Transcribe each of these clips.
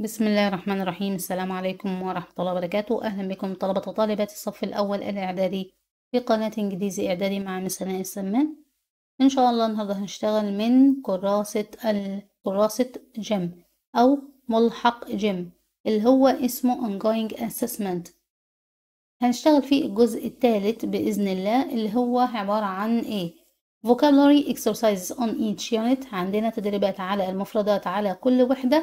بسم الله الرحمن الرحيم السلام عليكم ورحمة الله وبركاته أهلا بكم طلبة وطالبات الصف الأول الإعدادي في قناة إنجليزي إعدادي مع مس سناء السمان إن شاء الله النهاردة هنشتغل من كراسة ال... كراسة جيم أو ملحق جيم اللي هو اسمه ongoing assessment هنشتغل فيه الجزء الثالث بإذن الله اللي هو عبارة عن إيه vocabulary exercises on each unit عندنا تدريبات على المفردات على كل وحدة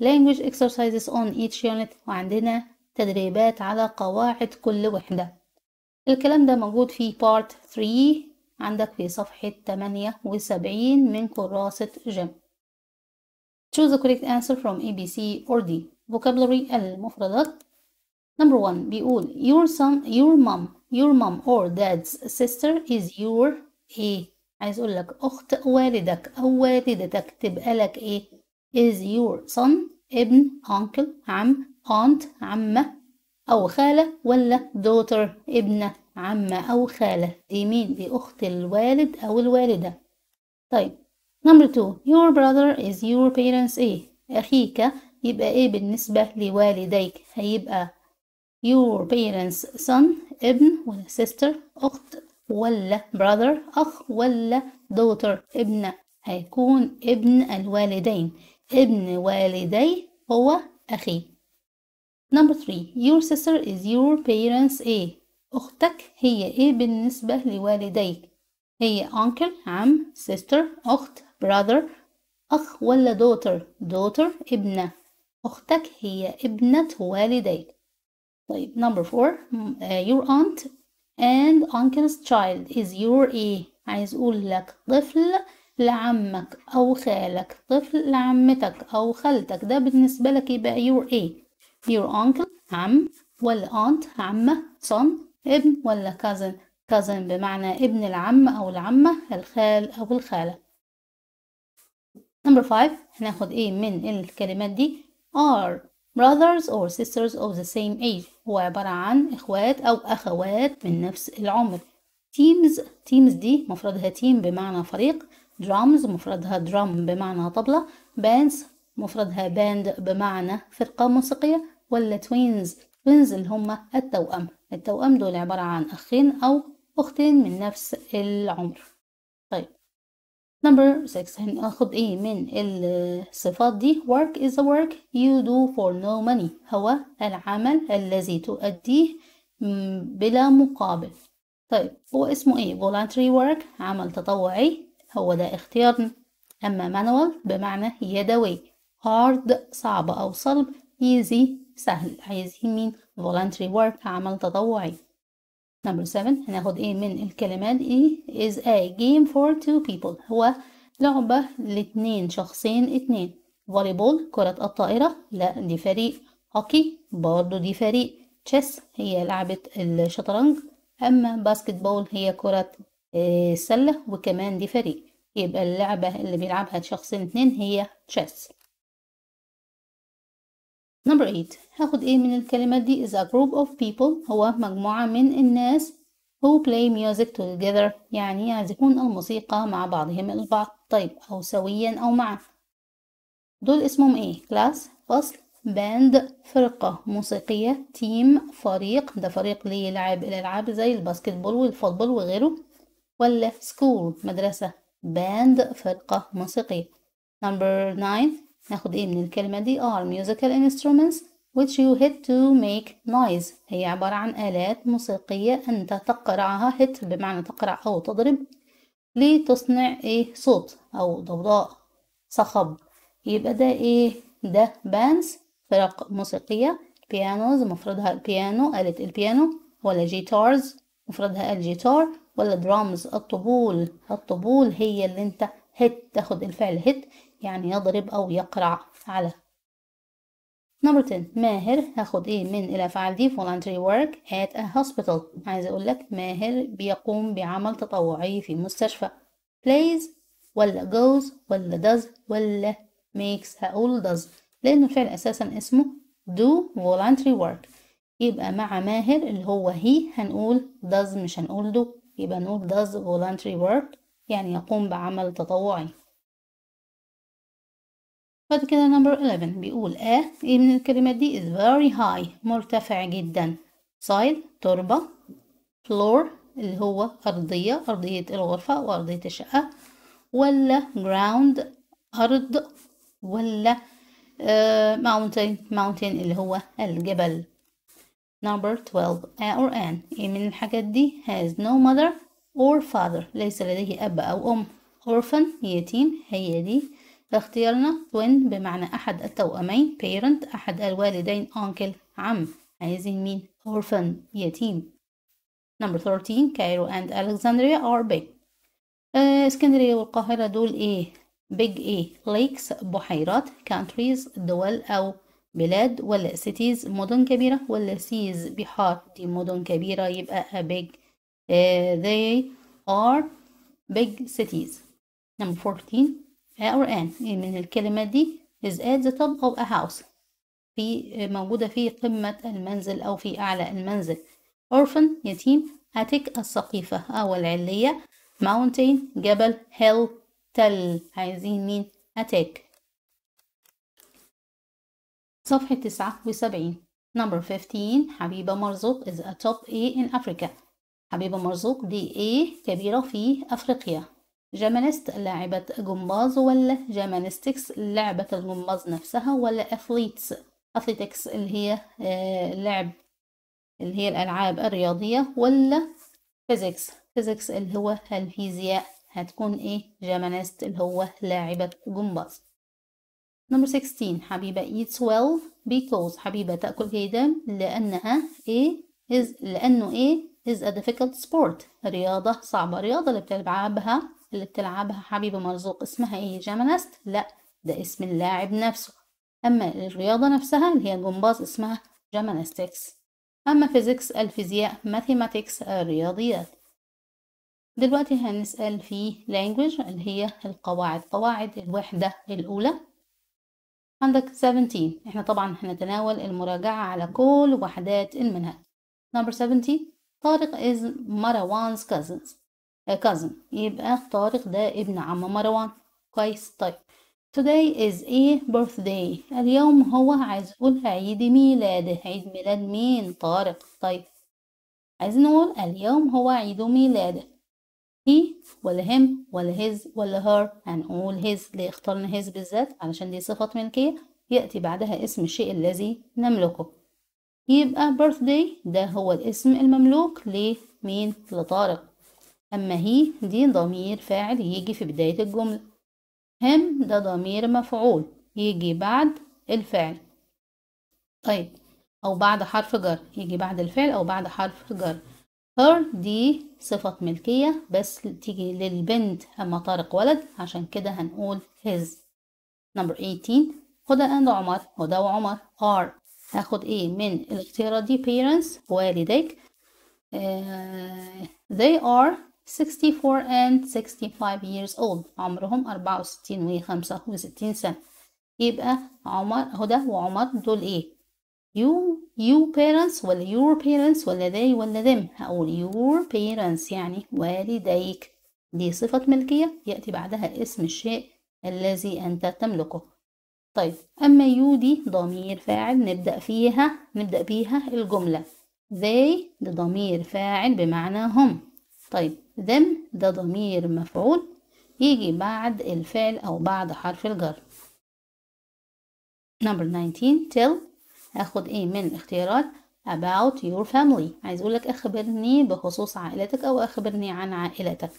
language exercises on each unit وعندنا تدريبات على قواعد كل وحدة الكلام ده موجود في part 3 عندك في صفحة 78 من كراسة جيم choose the correct answer from A, B, C or D vocabulary المفردات number 1 بيقول your son your mom your mom or dad's sister is your A عايز اقول لك اخت والدك او والدتك تبقى لك ايه is your son ابن uncle عم aunt عمة أو خالة ولا daughter ابنة عمة أو خالة دي مين دي أخت الوالد أو الوالدة طيب number two your brother is your parents ايه أخيك يبقى ايه بالنسبة لوالديك هيبقى your parents son ابن ولا sister أخت ولا brother أخ ولا daughter ابنة هيكون ابن الوالدين ابن والدي هو أخي number three your sister is your parents A أختك هي A بالنسبة لوالديك هي uncle عم sister أخت brother أخ ولا daughter daughter ابنة أختك هي ابنة والديك طيب number four uh, your aunt and uncle's child is your A عايز أقول لك طفل لعمك أو خالك طفل لعمتك أو خالتك ده بالنسبة لك يبقى your ايه your uncle عم ولا aunt عمة son ابن ولا cousin cousin بمعنى ابن العم أو العمة الخال أو الخالة number five هناخد ايه من الكلمات دي are brothers or sisters of the same age هو عبارة عن إخوات أو أخوات من نفس العمر teams teams دي مفردها team بمعنى فريق drums مفردها drum بمعنى طبلة bands مفردها band بمعنى فرقة موسيقية ولا twins twins اللي هما التوأم التوأم دول عبارة عن أخين أو أختين من نفس العمر طيب number 6 هناخد ايه من الصفات دي work is a work you do for no money هو العمل الذي تؤديه بلا مقابل طيب هو اسمه ايه voluntary work عمل تطوعي هو ده اختيارنا أما مانوال بمعنى يدوي هارد صعب أو صلب ايزي سهل عايزين مين voluntary work عمل تطوعي نمبر 7 هناخد ايه من الكلمات ايه is a game for two people هو لعبة لاتنين شخصين اتنين volleyball كرة الطائرة لا دي فريق هوكي برضو دي فريق تشيس هي لعبة الشطرنج أما باسكت بول هي كرة آه، سلة وكمان دي فريق يبقى اللعبة اللي بيلعبها شخصين اتنين هي chess number 8 هاخد ايه من الكلمات دي is a group of people هو مجموعة من الناس who play music together يعني يعزفون الموسيقى مع بعضهم البعض طيب أو سويا أو معا دول اسمهم ايه كلاس فصل باند فرقة موسيقية تيم فريق ده فريق ليه لعب الألعاب زي الباسكتبول والفوتبول وغيره ولا school مدرسة band فرقة موسيقية نمبر 9 ناخد ايه من الكلمة دي are آه، musical instruments which you hit to make noise هي عبارة عن آلات موسيقية أنت تقرعها hit بمعنى تقرع أو تضرب لتصنع ايه صوت أو ضوضاء صخب يبقى ده ايه ده bands فرق موسيقية بيانوز مفردها البيانو آلة البيانو ولا جيتارز مفردها الجيتار ولا درامز الطبول الطبول هي اللي انت هت تاخد الفعل هت يعني يضرب أو يقرع على نمبر 10 ماهر هاخد ايه من الافعال دي voluntary work at a hospital عايز اقول لك ماهر بيقوم بعمل تطوعي في مستشفى plays ولا goes ولا does ولا makes هقول does لان الفعل اساسا اسمه do voluntary work يبقى مع ماهر اللي هو هي هنقول does مش هنقول do يبقى نقول does voluntary work يعني يقوم بعمل تطوعي بعد كده number 11 بيقول a ايه من الكلمات دي is very high مرتفع جدا soil تربة floor اللي هو أرضية أرضية الغرفة وأرضية الشقة ولا ground أرض ولا آه، mountain mountain اللي هو الجبل number 12 a آه، or an ايه من الحاجات دي has no mother or father ليس لديه أب أو أم orphan يتيم هي دي اختيارنا twin بمعنى أحد التوأمين parent أحد الوالدين uncle عم عايزين مين orphan يتيم number 13 cairo and Alexandria are big آه، اسكندرية والقاهرة دول ايه big ايه lakes بحيرات countries دول أو بلاد ولا cities مدن كبيرة ولا seas بحار دي مدن كبيرة يبقى a big uh, they are big cities number 14 a or an من الكلمات دي is at the top of a house في آه، موجودة في قمة المنزل أو في أعلى المنزل orphan يتيم attic السقيفة أو آه، العلية mountain جبل hill تل عايزين مين attic صفحة 79 Number 15 حبيبة مرزوق is a top A in Africa حبيبة مرزوق دي A كبيرة في أفريقيا جمانست لاعبة جمباز ولا جمانستكس لعبة الجمباز نفسها ولا أثليتس أثليتكس اللي هي آه، لعب اللي هي الألعاب الرياضية ولا فيزيكس فيزيكس اللي هو الفيزياء هتكون إيه جمانست اللي هو لاعبة جمباز Number 16 حبيبة eats well because حبيبة تأكل جيدا لأنها A is لأنه A is a difficult sport رياضة صعبة رياضة اللي بتلعبها اللي بتلعبها حبيبة مرزوق اسمها ايه جيمناست لا ده اسم اللاعب نفسه أما الرياضة نفسها اللي هي جمباز اسمها جيمناستكس أما فيزيكس الفيزياء ماثيماتكس الرياضيات دلوقتي هنسأل في language اللي هي القواعد قواعد الوحدة الأولى عندك 17 احنا طبعا هنتناول المراجعة على كل وحدات المنهج number 17 طارق is مروان's cousins cousin يبقى طارق ده ابن عم مروان كويس طيب today is a birthday اليوم هو عايز يقول عيد ميلاده عيد ميلاد مين طارق طيب عايزين نقول اليوم هو عيد ميلاده هي ولا هم ولا هز ولا هار هنقول هز ليه اخترنا هز بالذات علشان دي صفة ملكية يأتي بعدها اسم الشيء الذي نملكه يبقى birthday ده هو الاسم المملوك لمين لطارق أما هي دي ضمير فاعل يجي في بداية الجملة هم ده ضمير مفعول يجي بعد الفعل طيب أو بعد حرف جر يجي بعد الفعل أو بعد حرف جر her دي صفة ملكية بس تيجي للبنت أما طارق ولد عشان كده هنقول his نمبر 18 هدى اند عمر هدى وعمر ار هاخد ايه من الاختيارات دي parents والديك آه they are 64 and 65 years old عمرهم 64 و 65 سنة يبقى عمر هدى وعمر دول ايه you يو parents ولا your parents ولا they ولا them هقول your parents يعني والديك دي صفة ملكية يأتي بعدها اسم الشيء الذي أنت تملكه طيب أما يو دي ضمير فاعل نبدأ فيها نبدأ بيها الجملة they ده ضمير فاعل بمعنى هم طيب them ده ضمير مفعول يجي بعد الفعل أو بعد حرف الجر number 19 tell اخد ايه من الاختيارات about your family عايز اقول لك اخبرني بخصوص عائلتك او اخبرني عن عائلتك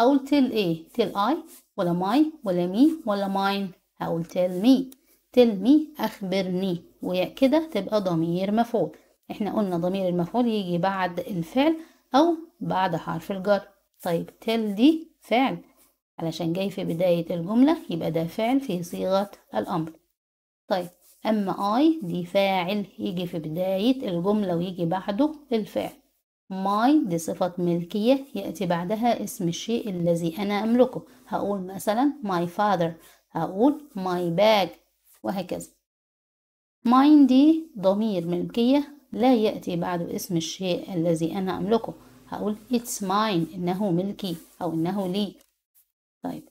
اقول tell ايه tell I ولا my ولا me ولا mine اقول tell me tell me اخبرني ويا كده تبقى ضمير مفعول احنا قلنا ضمير المفعول يجي بعد الفعل او بعد حرف الجر طيب tell دي فعل علشان جاي في بداية الجملة يبقى ده فعل في صيغة الأمر طيب أما I دي فاعل يجي في بداية الجملة ويجي بعده الفعل ماي دي صفة ملكية يأتي بعدها اسم الشيء الذي أنا أملكه هقول مثلا my father هقول my bag وهكذا mine دي ضمير ملكية لا يأتي بعده اسم الشيء الذي أنا أملكه هقول it's mine إنه ملكي أو إنه لي طيب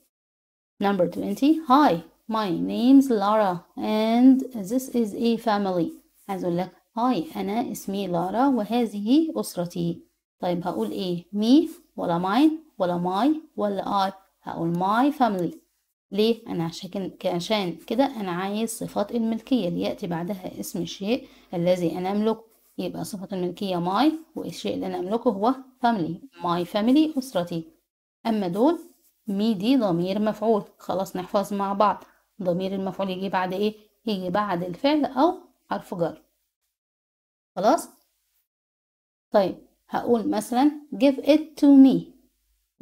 number 20 hi My name's Lara and this is a family عايز أقول لك هاي أنا اسمي لارا وهذه أسرتي طيب هقول إيه مي ولا ماين ولا ماي ولا آي؟ هقول ماي فاملي. ليه أنا عشان عشان كده أنا عايز صفات الملكية اللي يأتي بعدها اسم الشيء الذي أنا أملكه يبقى صفة الملكية ماي والشيء اللي أنا أملكه هو فاملي. ماي فاملي أسرتي أما دول مي دي ضمير مفعول خلاص نحفظ مع بعض ضمير المفعول يجي بعد ايه يجي بعد الفعل او حرف جر خلاص طيب هقول مثلا give it to me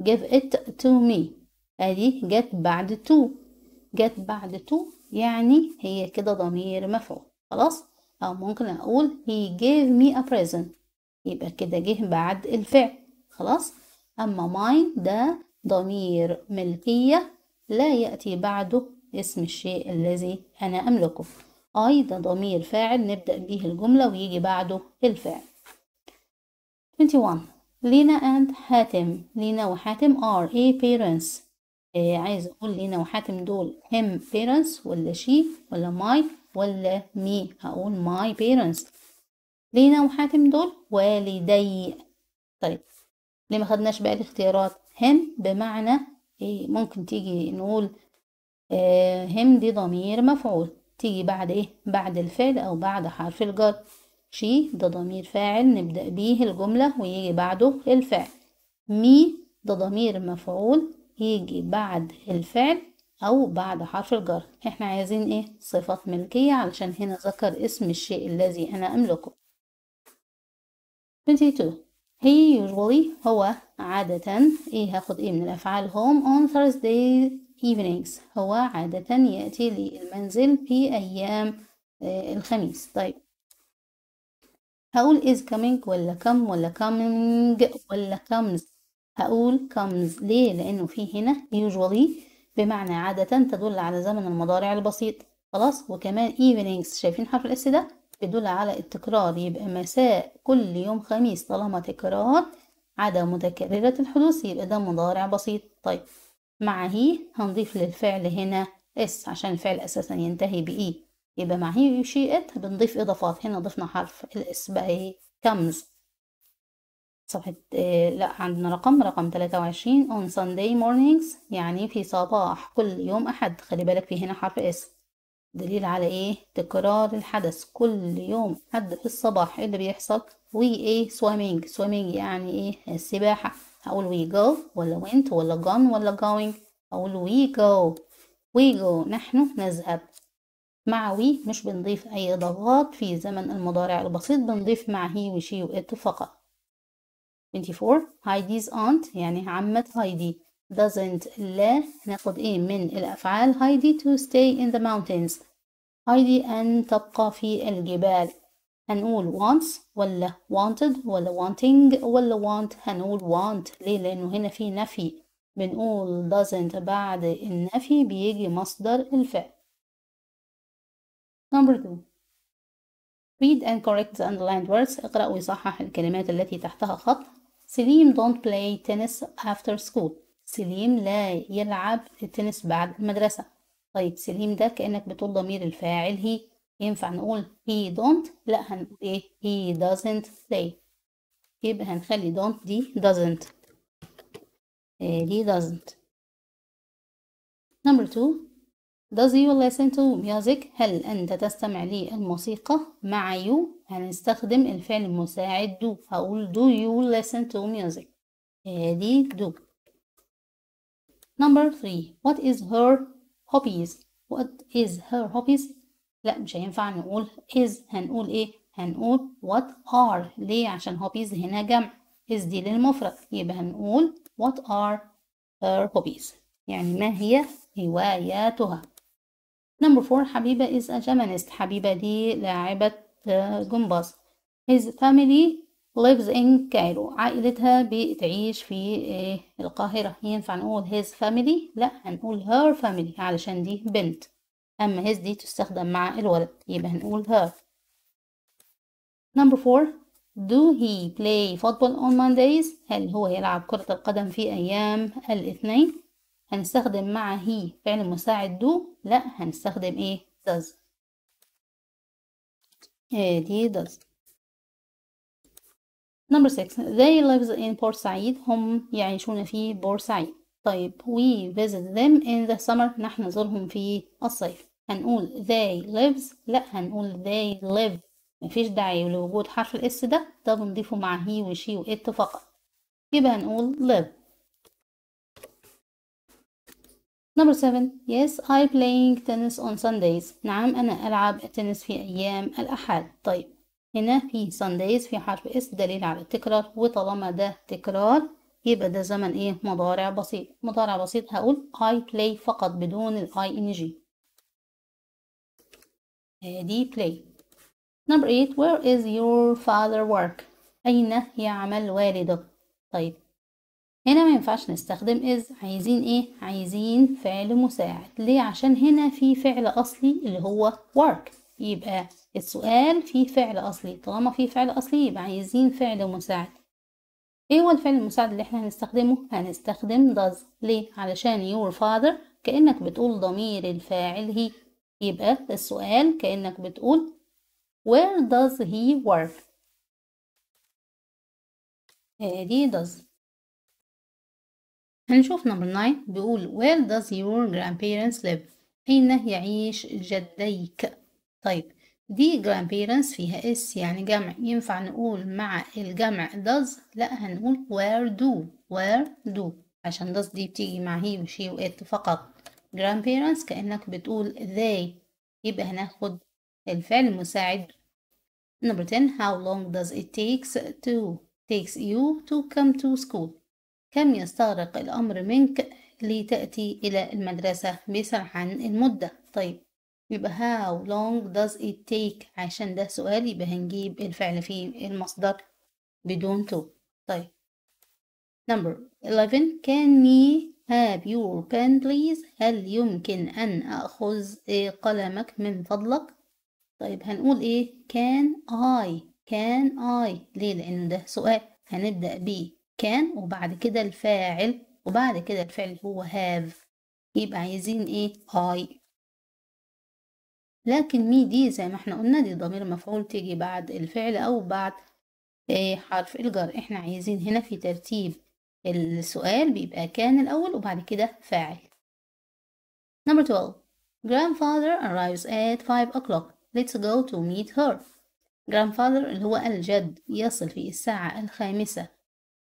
give it to me ادي جت بعد to جت بعد to يعني هي كده ضمير مفعول خلاص او ممكن اقول he gave me a present يبقى كده جه بعد الفعل خلاص اما mine ده ضمير ملكية لا يأتي بعده اسم الشيء الذي أنا أملكه أي ده ضمير فاعل نبدأ به الجملة ويجي بعده الفعل 21 لينا and حاتم لينا وحاتم are a parents آه عايز أقول لينا وحاتم دول هم parents ولا she ولا my ولا me هقول my parents لينا وحاتم دول والدي طيب ليه ما خدناش بقى الاختيارات هم بمعنى إيه ممكن تيجي نقول آه، هم دي ضمير مفعول تيجي بعد ايه بعد الفعل او بعد حرف الجر شي ده ضمير فاعل نبدأ بيه الجملة ويجي بعده الفعل مي ده ضمير مفعول يجي بعد الفعل او بعد حرف الجر احنا عايزين ايه صفات ملكية علشان هنا ذكر اسم الشيء الذي انا املكه 22 هي usually هو عادة ايه هاخد ايه من الافعال home on Thursday evenings هو عادة يأتي للمنزل في أيام آه، الخميس طيب هقول is coming ولا come ولا coming ولا comes هقول comes ليه لأنه في هنا usually بمعنى عادة تدل على زمن المضارع البسيط خلاص وكمان evenings شايفين حرف الاس ده بيدل على التكرار يبقى مساء كل يوم خميس طالما تكرار عادة متكررة الحدوث يبقى ده مضارع بسيط طيب مع هي هنضيف للفعل هنا اس عشان الفعل اساسا ينتهي باي يبقى مع هي شي ات بنضيف اضافات هنا ضفنا حرف الاس بقى ايه كمز صفحة إيه لا عندنا رقم رقم 23 on Sunday mornings يعني في صباح كل يوم أحد خلي بالك في هنا حرف اس دليل على ايه تكرار الحدث كل يوم حد في الصباح ايه اللي بيحصل وي ايه سويمينج سويمينج يعني ايه السباحة هقول we go ولا went ولا gone ولا going هقول we go we go نحن نذهب مع وي مش بنضيف أي إضافات في زمن المضارع البسيط بنضيف مع هي وشي وإت فقط 24 هايديز أنت يعني عمة هايدي doesn't لا هناخد ايه من الأفعال هايدي to stay in the mountains هايدي أن تبقى في الجبال هنقول wants ولا wanted ولا wanting ولا want هنقول want ليه لأنه هنا في نفي بنقول doesn't بعد النفي بيجي مصدر الفعل number two read and correct the underlined words اقرأ ويصحح الكلمات التي تحتها خط سليم don't play tennis after school سليم لا يلعب التنس بعد المدرسة طيب سليم ده كأنك بتقول ضمير الفاعل هي ينفع نقول he don't لا هنقول ايه he doesn't play يبقى هنخلي don't دي doesn't دي doesn't number two Does you listen to music؟ هل أنت تستمع للموسيقى؟ مع you هنستخدم الفعل المساعد do هقول do you listen to music دي do Number three What is her hobbies? What is her hobbies؟ لا مش هينفع نقول is هنقول ايه هنقول what are ليه عشان hobbies هنا جمع is دي للمفرد يبقى هنقول what are her hobbies يعني ما هي هواياتها نمبر فور حبيبة is a gymnast حبيبة دي لاعبة آه، جمباز his family lives in Cairo عائلتها بتعيش في آه، القاهرة ينفع نقول his family لا هنقول her family علشان دي بنت أما his دي تستخدم مع الولد يبقى هنقول her number four do he play football on Mondays هل هو يلعب كرة القدم في أيام الاثنين هنستخدم مع he فعل مساعد do لا هنستخدم ايه does إيه، دي does number six they live in بورسعيد هم يعيشون في بورسعيد طيب we visit them in the summer نحن نزورهم في الصيف هنقول they lives لا هنقول they live مفيش داعي لوجود حرف الاس ده ده بنضيفه مع هي وشي وات فقط يبقى هنقول live نمبر 7 yes I playing tennis on Sundays نعم أنا ألعب التنس في أيام الأحد طيب هنا في Sundays في حرف اس دليل على التكرار وطالما ده تكرار يبقى ده زمن ايه مضارع بسيط مضارع بسيط هقول I play فقط بدون ال ing دي play number 8 where is your father work أين يعمل والدك طيب هنا ما ينفعش نستخدم is عايزين ايه عايزين فعل مساعد ليه عشان هنا في فعل أصلي اللي هو work يبقى السؤال فيه فعل أصلي طالما فيه فعل أصلي يبقى عايزين فعل مساعد ايه هو الفعل المساعد اللي احنا هنستخدمه هنستخدم does ليه علشان your father كأنك بتقول ضمير الفاعل هي يبقى السؤال كأنك بتقول where does he work آه، دي does هنشوف نمبر 9 بيقول where does your grandparents live أين يعيش جديك طيب دي grandparents فيها اس يعني جمع ينفع نقول مع الجمع does لا هنقول where do where do عشان does دي بتيجي مع هي وشي وات فقط grandparents كأنك بتقول they يبقى هناخد الفعل المساعد number 10 how long does it takes to takes you to come to school كم يستغرق الأمر منك لتأتي إلى المدرسة بسرعة عن المدة طيب يبقى how long does it take عشان ده سؤال يبقى هنجيب الفعل في المصدر بدون to طيب number 11 can me Have your pen please هل يمكن أن أخذ إيه قلمك من فضلك طيب هنقول إيه can I can I ليه لأن ده سؤال هنبدأ ب can وبعد كده الفاعل وبعد كده الفعل هو have يبقى عايزين إيه I لكن مي دي زي ما احنا قلنا دي ضمير مفعول تيجي بعد الفعل أو بعد إيه حرف الجر احنا عايزين هنا في ترتيب السؤال بيبقى كان الأول وبعد كده فاعل number 12 grandfather arrives at 5 o'clock let's go to meet her grandfather اللي هو الجد يصل في الساعة الخامسة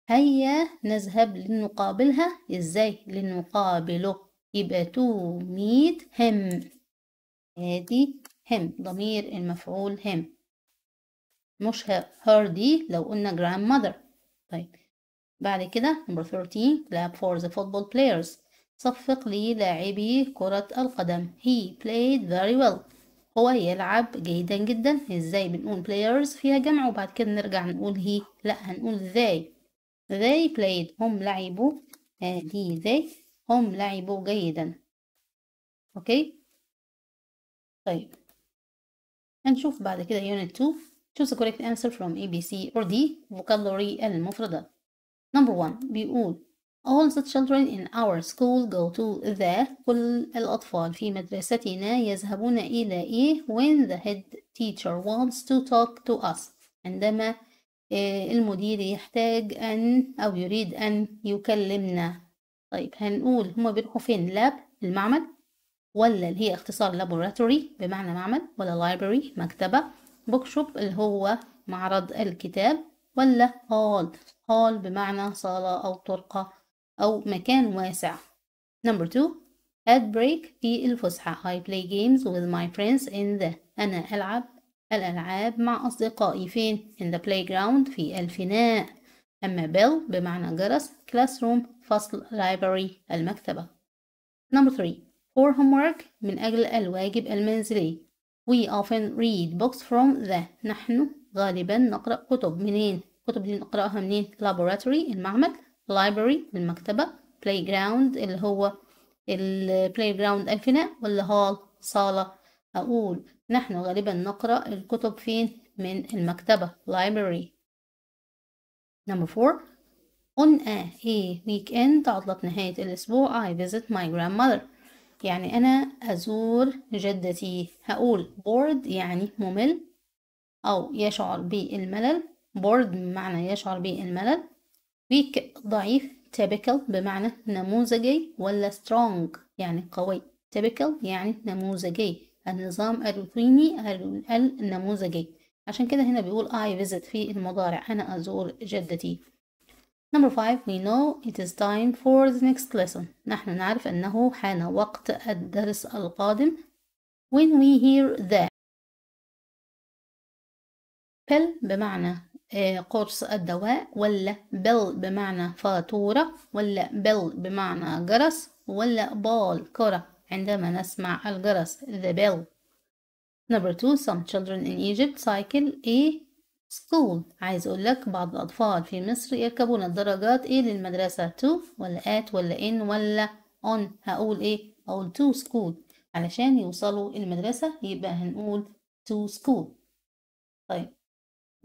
هيا نذهب لنقابلها ازاي لنقابله يبقى to meet him ادي him ضمير المفعول him مش her دي لو قلنا grandmother طيب بعد كده نمبر 13 clap for the football players صفق للاعبي كرة القدم he played very well هو يلعب جيدا جدا ازاي بنقول players فيها جمع وبعد كده نرجع نقول he لا هنقول they they played هم لعبوا آه دي they هم لعبوا جيدا اوكي طيب هنشوف بعد كده unit 2 choose the correct answer from A B C or D vocabulary المفردات number one بيقول all the children in our school go to the كل الأطفال في مدرستنا يذهبون إلى إيه when the head teacher wants to talk to us عندما آه، المدير يحتاج أن أو يريد أن يكلمنا طيب هنقول هما بيروحوا فين لاب المعمل ولا اللي هي اختصار لابوراتوري بمعنى معمل ولا library مكتبة bookshop اللي هو معرض الكتاب ولا hall hall بمعنى صالة أو طرقة أو مكان واسع number two at break في الفسحة I play games with my friends in the أنا ألعب الألعاب مع أصدقائي فين in the playground في الفناء أما bell بمعنى جرس classroom فصل library المكتبة number three for homework من أجل الواجب المنزلي we often read books from the نحن غالبا نقرأ كتب منين الكتب دي نقرأها منين laboratory المعمل library المكتبة playground اللي هو البلاي الفناء ولا هال صالة أقول نحن غالبا نقرأ الكتب فين من المكتبة library number four on a a weekend عطلة نهاية الأسبوع I visit my grandmother يعني أنا أزور جدتي هقول bored يعني ممل أو يشعر بالملل بورد بمعنى يشعر بالملل ويك ضعيف typical بمعنى نموذجي ولا strong يعني قوي typical يعني نموذجي النظام الروتيني النموذجي عشان كده هنا بيقول I visit في المضارع أنا أزور جدتي Number 5 we know it is time for the next lesson نحن نعرف أنه حان وقت الدرس القادم when we hear that. بل بمعنى آه، قرص الدواء ولا بل بمعنى فاتورة ولا بل بمعنى جرس ولا بال كرة عندما نسمع الجرس the bell number two some children in Egypt cycle a school عايز أقول لك بعض الأطفال في مصر يركبون الدرجات إيه للمدرسة to ولا at ولا in ولا on هقول إيه أقول to school علشان يوصلوا المدرسة يبقى هنقول to school طيب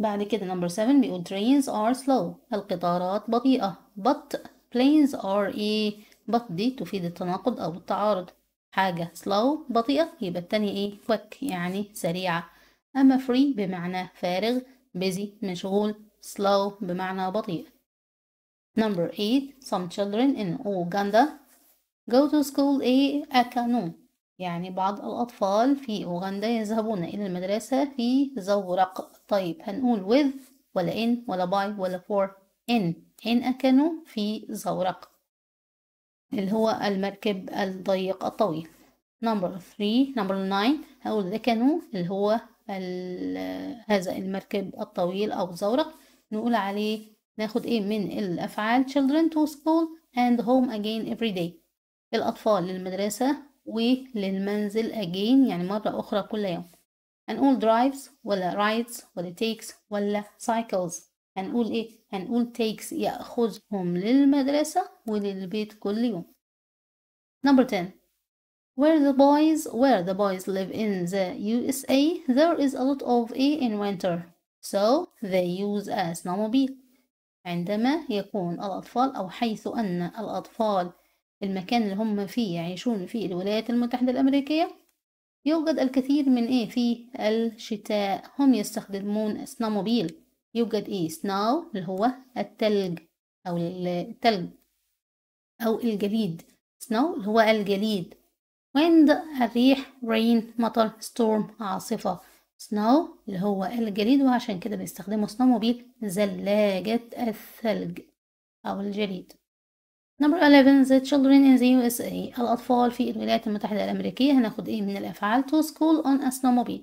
بعد كده نمبر 7 بيقول trains are slow القطارات بطيئة but planes are ايه but دي تفيد التناقض أو التعارض حاجة slow بطيئة يبقى التانية ايه quick يعني سريعة أما free بمعنى فارغ busy مشغول slow بمعنى بطيء number 8 some children in Uganda go to school a afternoon يعني بعض الأطفال في أوغندا يذهبون إلى المدرسة في زورق طيب هنقول with ولا in ولا by ولا for in إن كانوا في زورق اللي هو المركب الضيق الطويل number three number nine هقول ذكنوا كانوا اللي هو هذا المركب الطويل أو الزورق نقول عليه ناخد ايه من الأفعال children to school and home again every day الأطفال للمدرسة وللمنزل again يعني مرة أخرى كل يوم هنقول drives ولا rides ولا takes ولا cycles هنقول إيه؟ هنقول takes يأخذهم للمدرسة وللبيت كل يوم number 10 Where the boys where the boys live in the USA there is a lot of A in winter so they use a snowmobile عندما يكون الأطفال أو حيث أن الأطفال المكان اللي هم فيه يعيشون فيه الولايات المتحدة الأمريكية يوجد الكثير من إيه في الشتاء هم يستخدمون سنوموبيل يوجد إيه سناو اللي هو التلج أو التلج أو الجليد سنو اللي هو الجليد ويند الريح rain مطر storm عاصفة snow اللي هو الجليد وعشان كده بيستخدموا snowmobile زلاجة الثلج أو الجليد نمبر 11 the children in the USA الأطفال في الولايات المتحدة الأمريكية هناخد إيه من الأفعال to school on a snowmobile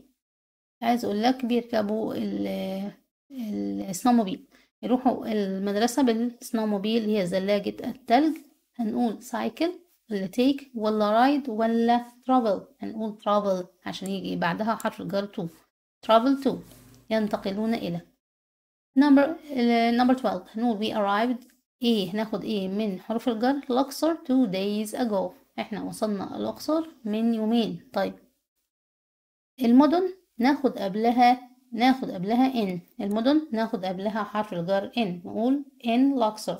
عايز أقول لك بيركبوا السنوموبيل يروحوا المدرسة بالسنوموبيل اللي هي زلاجة التلج هنقول سايكل ولا تيك ولا رايد ولا ترافل هنقول ترافل عشان يجي بعدها حرف الجر تو ترافل تو ينتقلون إلى نمبر نمبر 12 هنقول we arrived ايه هناخد ايه من حروف الجر الأقصر two days ago احنا وصلنا الأقصر من يومين طيب المدن ناخد قبلها ناخد قبلها in المدن ناخد قبلها حرف الجر in نقول in الأقصر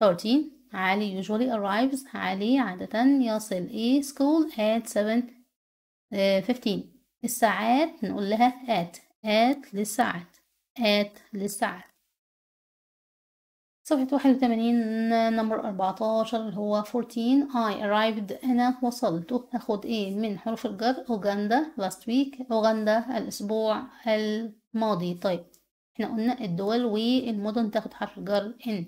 13 علي usually arrives علي عادة يصل ايه school at 7 15 آه، الساعات نقول لها at at للساعات at للساعات صفحة واحد وتمانين نمبر أربعتاشر اللي هو فورتين I arrived أنا وصلت أخد إيه من حروف الجر أوغندا last week أوغندا الأسبوع الماضي طيب احنا قلنا الدول والمدن تاخد حرف الجر إن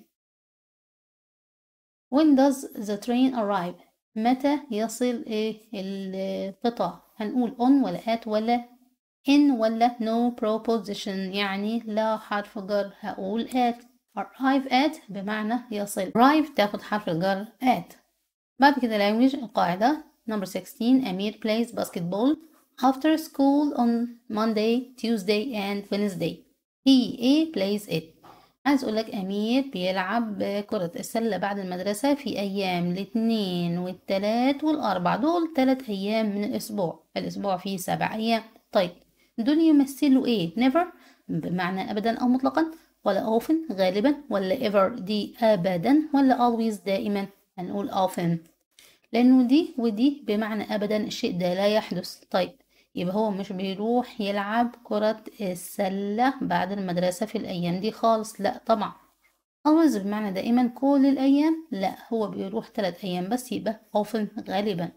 When does the train arrive متى يصل إيه القطع هنقول on ولا at ولا in ولا no proposition يعني لا حرف جر هقول at arrive at بمعنى يصل arrive تاخد حرف الجر at بعد كده language القاعدة number 16 أمير plays basketball after school on Monday Tuesday and Wednesday he a plays it عايز اقولك امير بيلعب كرة السلة بعد المدرسة في ايام الاثنين والتلات والاربع دول تلات ايام من الاسبوع الاسبوع فيه سبع ايام طيب دول يمثلوا ايه never بمعنى ابدا او مطلقا ولا often غالبا ولا ever دي أبدا ولا always دائما هنقول often لأنه دي ودي بمعنى أبدا الشيء ده لا يحدث طيب يبقى هو مش بيروح يلعب كرة السلة بعد المدرسة في الأيام دي خالص لأ طبعا always بمعنى دائما كل الأيام لأ هو بيروح ثلاث أيام بس يبقى often غالبا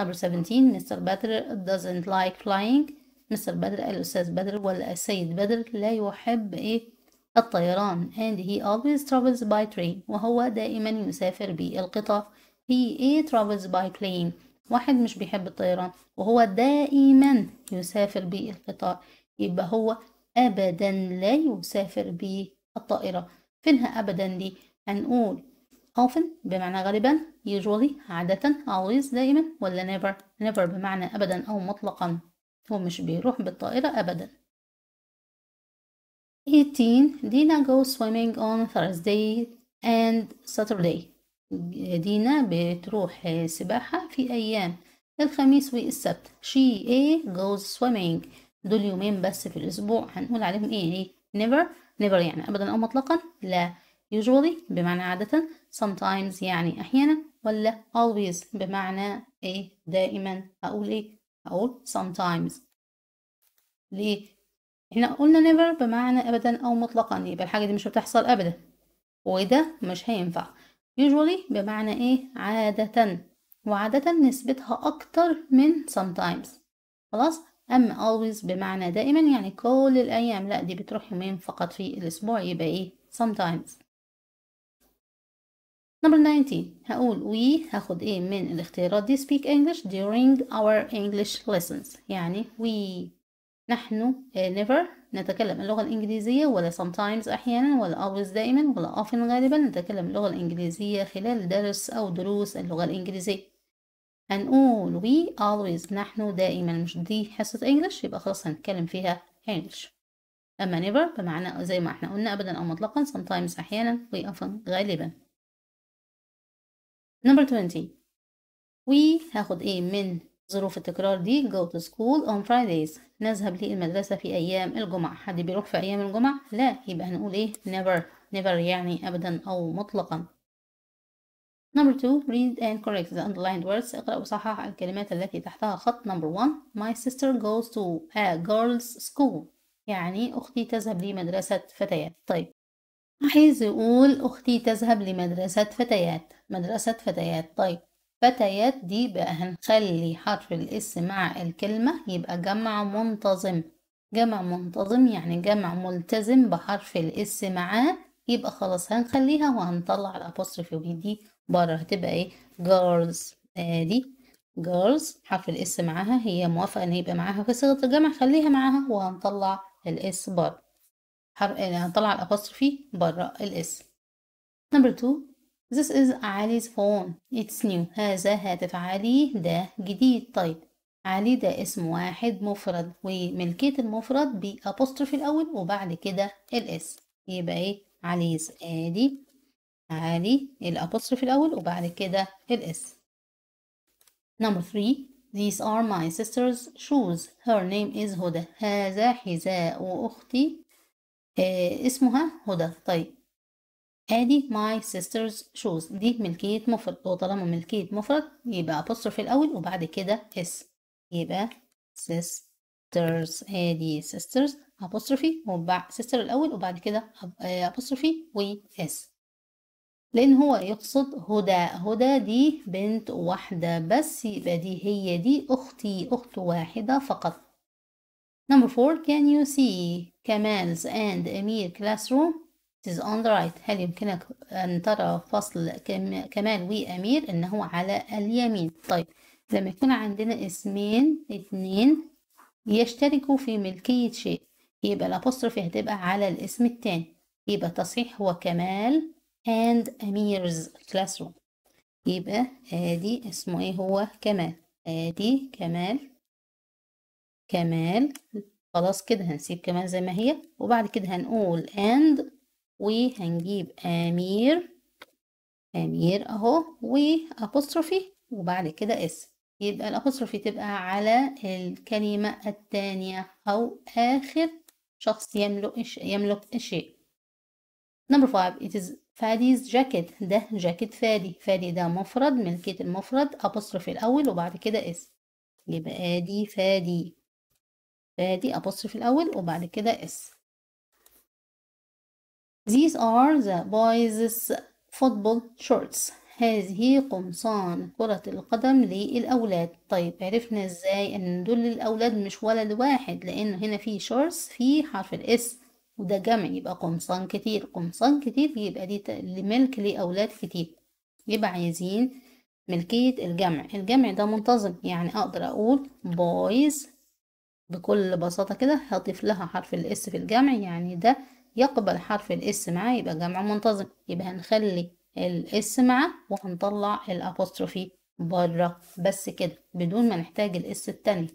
number 17 مستر بدر doesn't like flying مستر بدر الأستاذ بدر ولا السيد بدر لا يحب إيه الطيران and he always travels by train وهو دائما يسافر بالقطار he a travels by plane واحد مش بيحب الطيران وهو دائما يسافر بالقطار يبقى هو أبدا لا يسافر بالطائرة فينها أبدا دي هنقول often بمعنى غالبا usually عادة always دائما ولا never never بمعنى أبدا أو مطلقا هو مش بيروح بالطائرة أبدا 18 دينا goes swimming on Thursday and Saturday دينا بتروح سباحة في أيام الخميس والسبت she a goes swimming دول يومين بس في الأسبوع هنقول عليهم إيه إيه never never يعني أبدا أو مطلقا لا usually بمعنى عادة sometimes يعني أحيانا ولا always بمعنى إيه دائما أقول إيه أقول sometimes ليه احنا قلنا never بمعنى ابدا او مطلقا يبقى الحاجه دي مش بتحصل ابدا وده مش هينفع usually بمعنى ايه عاده وعاده نسبتها اكتر من sometimes خلاص اما always بمعنى دائما يعني كل الايام لا دي بتروح يومين فقط في الاسبوع يبقى ايه sometimes نمبر 19 هقول we هاخد ايه من الاختيارات دي speak English during our English lessons يعني we نحن آه، never نتكلم اللغة الإنجليزية ولا sometimes أحيانا ولا always دائما ولا often غالبا نتكلم اللغة الإنجليزية خلال درس أو دروس اللغة الإنجليزية هنقول we always نحن دائما مش دي حصة English يبقى خلاص هنتكلم فيها English أما never بمعنى زي ما احنا قلنا أبدا أو مطلقا sometimes أحيانا we often غالبا number 20 we هاخد ايه من ظروف التكرار دي go to school on Fridays نذهب للمدرسة في أيام الجمعة حد بيروح في أيام الجمعة لا يبقى هنقول إيه never never يعني أبدا أو مطلقا number two read and correct the underlined words اقرأ وصحح الكلمات التي تحتها خط number one my sister goes to a girls school يعني أختي تذهب لمدرسة فتيات طيب عايز يقول أختي تذهب لمدرسة فتيات مدرسة فتيات طيب فتيات دي بقى هنخلي حرف الاس مع الكلمة يبقى جمع منتظم جمع منتظم يعني جمع ملتزم بحرف الاس معاه يبقى خلاص هنخليها وهنطلع الابوستروفي وهي دي بره هتبقى ايه جيرلز ادي دي حرف الاس معاها هي موافقة ان يبقى معاها في صيغة الجمع خليها معاها وهنطلع الاس بره هنطلع الابوستروفي بره الاس نمبر تو This is علي's phone. It's new. هذا هاتف علي ده جديد. طيب علي ده اسم واحد مفرد وملكية المفرد بأبوستروف الأول وبعد كده الاس يبقى ايه عليز ادي علي الأبوستروف الأول وبعد كده الاس Number three. These are my sister's shoes. Her name is Huda. هذا حذاء أختي آه، اسمها هدى. طيب ادي my sister's shoes دي ملكية مفرد وطالما ملكية مفرد يبقى في الأول وبعد كده اس يبقى sisters ادي sisters apostrophe وبعد sister الأول وبعد كده آه، apostrophe و اس لأن هو يقصد هدى هدى دي بنت واحدة بس يبقى دي هي دي أختي أخت واحدة فقط Number four can you see Kamal's and Amir classroom is on the right هل يمكنك أن ترى فصل كمال وأمير أنه على اليمين طيب لما يكون عندنا اسمين اتنين يشتركوا في ملكية شيء يبقى الأبوستروفي هتبقى على الاسم التاني يبقى تصحيح هو كمال and أميرز classroom. يبقى ادي اسمه ايه هو كمال ادي كمال كمال خلاص كده هنسيب كمال زي ما هي وبعد كده هنقول and وهنجيب امير امير اهو وابوستروفي وبعد كده اس يبقى الابوستروفي تبقى على الكلمة الثانية او اخر شخص يملك يملك الشيء نمبر 5 it is فاديز جاكيت ده جاكيت فادي فادي ده مفرد ملكية المفرد أبوستروفي الأول وبعد كده اس يبقى ادي فادي فادي أبوستروفي الأول وبعد كده اس These are the boys football shorts هذه قمصان كرة القدم للأولاد طيب عرفنا ازاي ان دول للأولاد مش ولد واحد لأن هنا في شورتس في حرف الاس وده جمع يبقى قمصان كتير قمصان كتير يبقى دي ملك لأولاد كتير يبقى عايزين ملكية الجمع الجمع ده منتظم يعني أقدر أقول boys بكل بساطة كده هضيف لها حرف الاس في الجمع يعني ده يقبل حرف الاس معاه يبقى جمع منتظم يبقى هنخلي الاس معاه وهنطلع الابوستروفي بره بس كده بدون ما نحتاج الاس التانية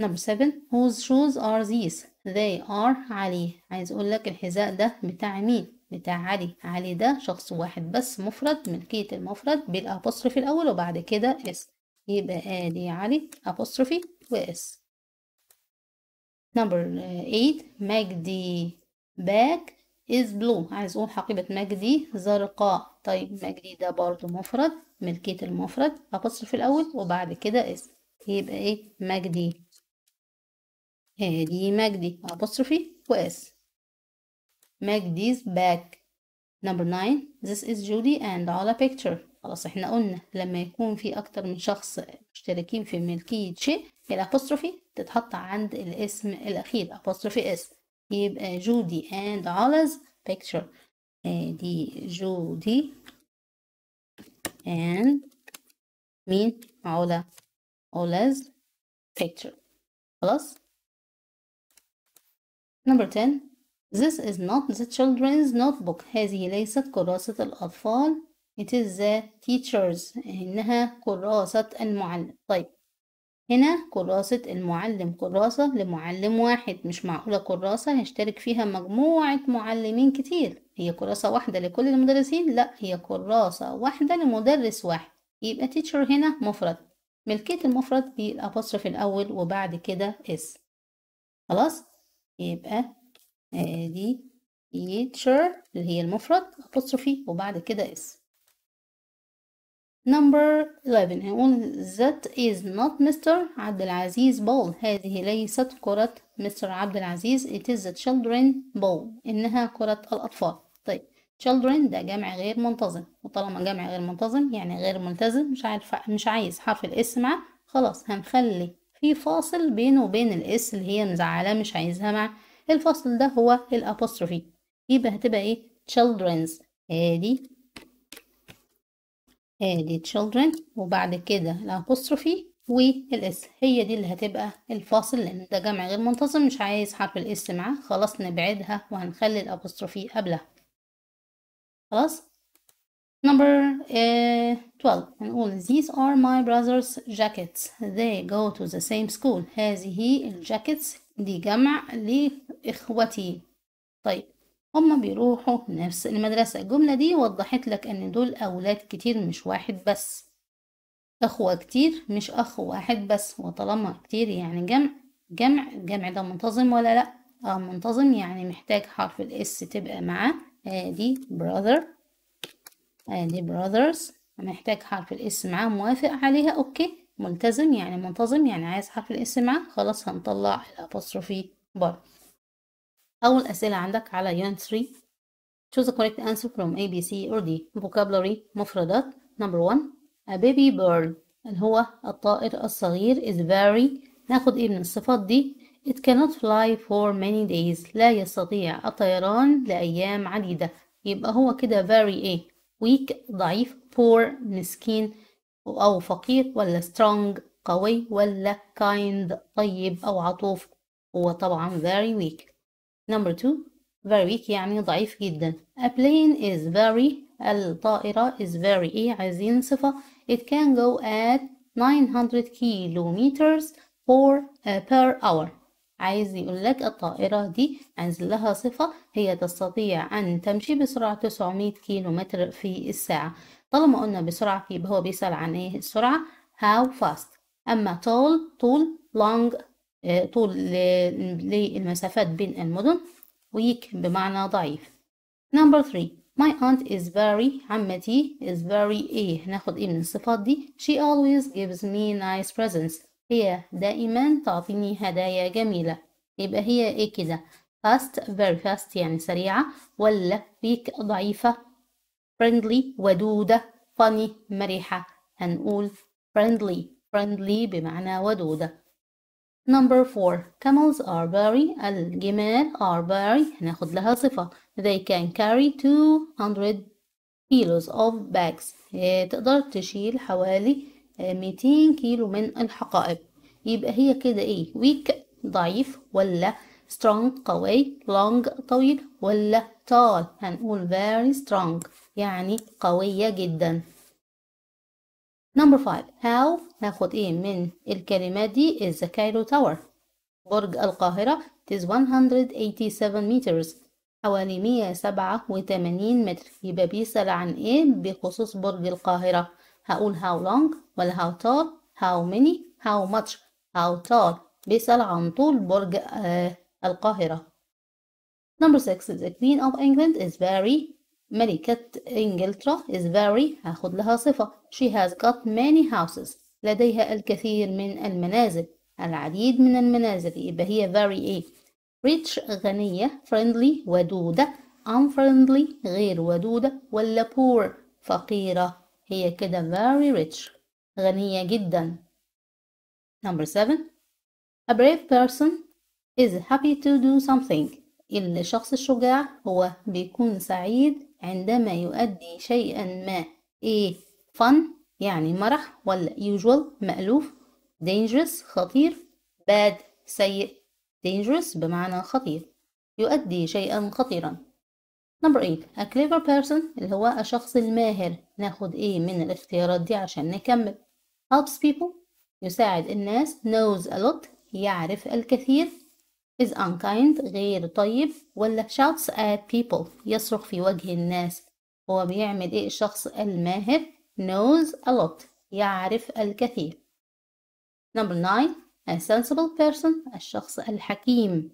نمبر 7 whose shoes are these they are علي عايز اقول لك الحذاء ده بتاع مين بتاع علي علي ده شخص واحد بس مفرد ملكية المفرد بالأبوستروفي الأول وبعد كده اس يبقى آدي علي أبوستروفي وإس Number 8 مجدي باك is blue عايز اقول حقيبة مجدي زرقاء طيب مجدي ده برضو مفرد ملكية المفرد أبصر في الأول وبعد كده اسم يبقى ايه مجدي ادي آه، مجدي أبصرفي واس مجدي's باك number 9 this is Judy and على picture خلاص احنا قلنا لما يكون في أكتر من شخص مشتركين في ملكية شيء الأبوستروفي تتحط عند الاسم الأخير أبوستروفي اس يبقى جودي and Alice picture آه، دي جودي and مين علا Ola's picture خلاص نمبر 10 this is not the children's notebook هذه ليست كراسة الأطفال it is the teachers إنها كراسة المعلم طيب هنا كراسة المعلم كراسة لمعلم واحد مش معقولة كراسة هيشترك فيها مجموعة معلمين كتير هي كراسة واحدة لكل المدرسين لا هي كراسة واحدة لمدرس واحد يبقى تيتشر هنا مفرد ملكية المفرد بالأبوستروف الأول وبعد كده اس خلاص يبقى آه، دي تيتشر اللي هي المفرد أبوستروفي وبعد كده اس number 11 هنقول that is not Mr. عبد العزيز ball هذه ليست كرة مستر عبد العزيز it is the children ball إنها كرة الأطفال طيب children ده جمع غير منتظم وطالما جمع غير منتظم يعني غير ملتزم مش عارف مش عايز حرف الاس معاه خلاص هنخلي في فاصل بينه وبين الاس اللي هي مزعلاه مش عايزها مع الفاصل ده هو الابوستروفي يبقى هتبقى ايه children's ادي ادي آه، children وبعد كده الأبوستروفي والاس هي دي اللي هتبقى الفاصل لان ده جمع غير منتظم مش عايز حرف الاس معاه خلاص نبعدها وهنخلي الابوستروفي قبلها خلاص number uh, آه، 12 هنقول these are my brother's jackets they go to the same school هذه الجاكيتس دي جمع لإخوتي طيب هما بيروحوا نفس المدرسة الجملة دي وضحت لك ان دول اولاد كتير مش واحد بس اخوة كتير مش اخ واحد بس وطالما كتير يعني جمع جمع الجمع ده منتظم ولا لا اه منتظم يعني محتاج حرف الاس تبقى معاه ادي brother ادي brothers محتاج حرف الاس معاه موافق عليها اوكي ملتزم يعني منتظم يعني عايز حرف الاس معاه خلاص هنطلع الابوستروفي بره أول أسئلة عندك على Unit 3 Choose the correct answer from A, B, C or D Vocabulary مفردات Number 1 A baby bird اللي هو الطائر الصغير is very ناخد ايه من الصفات دي It cannot fly for many days لا يستطيع الطيران لأيام عديدة يبقى هو كده very A weak ضعيف poor مسكين أو فقير ولا strong قوي ولا kind طيب أو عطوف هو طبعا very weak Number two very weak يعني ضعيف جدا a plane is very الطائرة is very ايه عايزين صفة it can go at 900 kilometers for uh, per hour عايز يقول لك الطائرة دي عايز لها صفة هي تستطيع أن تمشي بسرعة 900 كيلو متر في الساعة طالما قلنا بسرعة يبقى هو بيسأل عن إيه السرعة how fast أما tall طول long آه، طول للمسافات بين المدن ويك بمعنى ضعيف number 3 my aunt is very عمتي is very ايه هناخد ايه من الصفات دي she always gives me nice presents هي دائما تعطيني هدايا جميلة يبقى هي ايه كده fast very fast يعني سريعة ولا weak ضعيفة friendly ودودة funny مرحة هنقول friendly friendly بمعنى ودودة Number 4 Camels are very الجمال are very هناخد لها صفة They can carry 200 kilos of bags إيه، تقدر تشيل حوالي إيه، ميتين كيلو من الحقائب يبقى هي كده ايه weak ضعيف ولا strong قوي long طويل ولا tall هنقول very strong يعني قوية جدا نمبر 5 هاو ناخد ايه من الكلمات دي is the Cairo Tower برج القاهرة is 187 meters حوالي 187 متر يبقى بيسأل عن ايه بخصوص برج القاهرة هقول how long ولا how tall how many how much how tall بيسأل عن طول برج آه القاهرة Number 6 the queen of England is very ملكة انجلترا is very هاخد لها صفة She has got many houses لديها الكثير من المنازل العديد من المنازل يبقى هي very a rich غنية friendly ودودة unfriendly غير ودودة ولا poor فقيرة هي كده very rich غنية جدا number 7 a brave person is happy to do something الشخص الشجاع هو بيكون سعيد عندما يؤدي شيئا ما ايه fun يعني مرح ولا usual مألوف dangerous خطير bad سيء dangerous بمعنى خطير يؤدي شيئا خطيرا number eight a clever person اللي هو الشخص الماهر ناخد ايه من الاختيارات دي عشان نكمل helps people يساعد الناس knows a lot يعرف الكثير is unkind غير طيب ولا shouts at people يصرخ في وجه الناس هو بيعمل ايه الشخص الماهر knows a lot يعرف الكثير number 9 a sensible person الشخص الحكيم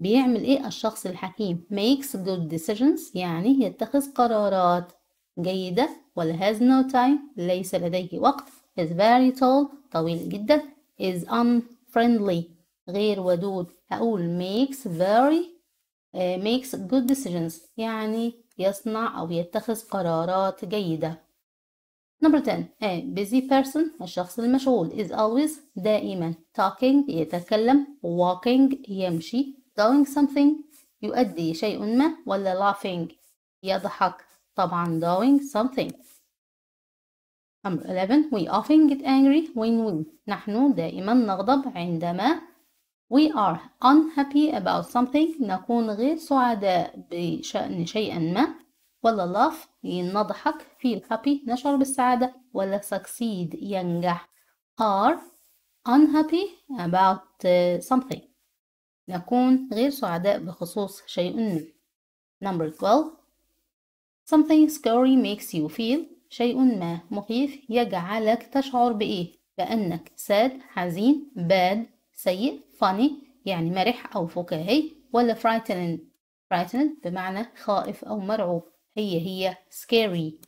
بيعمل ايه الشخص الحكيم makes good decisions يعني يتخذ قرارات جيدة ولا has no time ليس لديه وقت is very tall طويل جدا is unfriendly غير ودود هقول makes very uh, makes good decisions يعني يصنع أو يتخذ قرارات جيدة Number 10 A busy person الشخص المشغول is always دائما talking يتكلم walking يمشي doing something يؤدي شيء ما ولا laughing يضحك طبعا doing something Number 11 We often get angry when we نحن دائما نغضب عندما We are unhappy about something نكون غير سعداء بشأن شيئا ما ولا لاف ينضحك feel happy نشعر بالسعادة ولا succeed ينجح are unhappy about something نكون غير سعداء بخصوص شيء ما number 12 something scary makes you feel شيء ما مخيف يجعلك تشعر بإيه بأنك sad حزين bad سيء funny يعني مرح أو فكاهي ولا frightened frightened بمعنى خائف أو مرعوب هي هي scary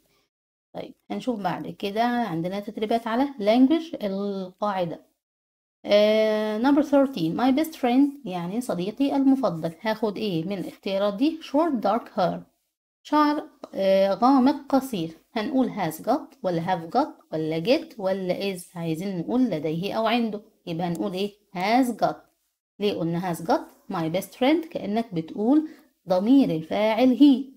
طيب هنشوف بعد كده عندنا تدريبات على language القاعدة آه number 13 my best friend يعني صديقي المفضل هاخد ايه من الاختيارات دي short dark hair شعر آه غامق قصير هنقول has got ولا have got ولا get ولا is عايزين نقول لديه او عنده يبقى هنقول ايه has got ليه قلنا has got my best friend كأنك بتقول ضمير الفاعل هي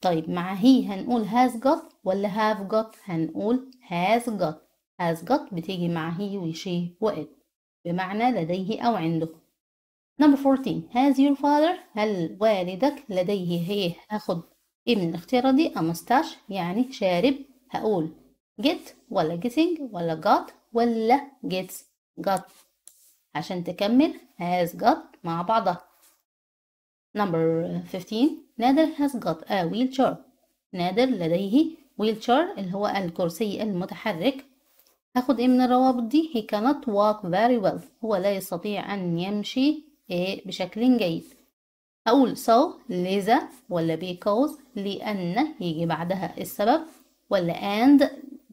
طيب مع هي هنقول has got ولا have got هنقول has got has got بتيجي مع هي وشي وإت بمعنى لديه أو عنده number 14 has your father هل والدك لديه هي هاخد ايه من الاختيار دي أمستاش يعني شارب هقول get ولا getting ولا got ولا gets got عشان تكمل has got مع بعضها number 15 نادر has got a wheelchair نادر لديه wheelchair اللي هو الكرسي المتحرك هاخد ايه من الروابط دي he cannot walk very well هو لا يستطيع ان يمشي ايه بشكل جيد هقول so لذا ولا because لأن يجي بعدها السبب ولا and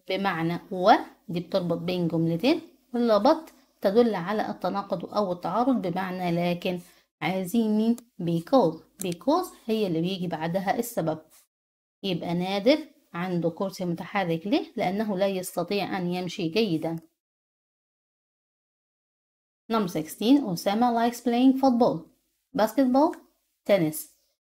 بمعنى و دي بتربط بين جملتين ولا but تدل على التناقض أو التعارض بمعنى لكن عايزين مين because because هي اللي بيجي بعدها السبب يبقى نادر عنده كرسي متحرك ليه لأنه لا يستطيع أن يمشي جيدا Number 16 أسامة likes playing football basketball tennis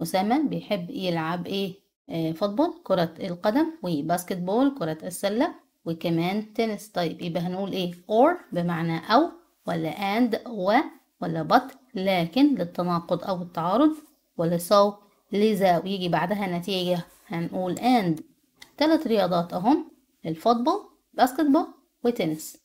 أسامة بيحب يلعب إيه آه فوتبول كرة القدم وباسكتبول كرة السلة وكمان تنس طيب يبقى هنقول إيه or بمعنى أو ولا and و ولا بط لكن للتناقض أو التعارض ولا so لذا ويجي بعدها نتيجة هنقول and تلات رياضات أهم الفوتبول باسكتبول وتنس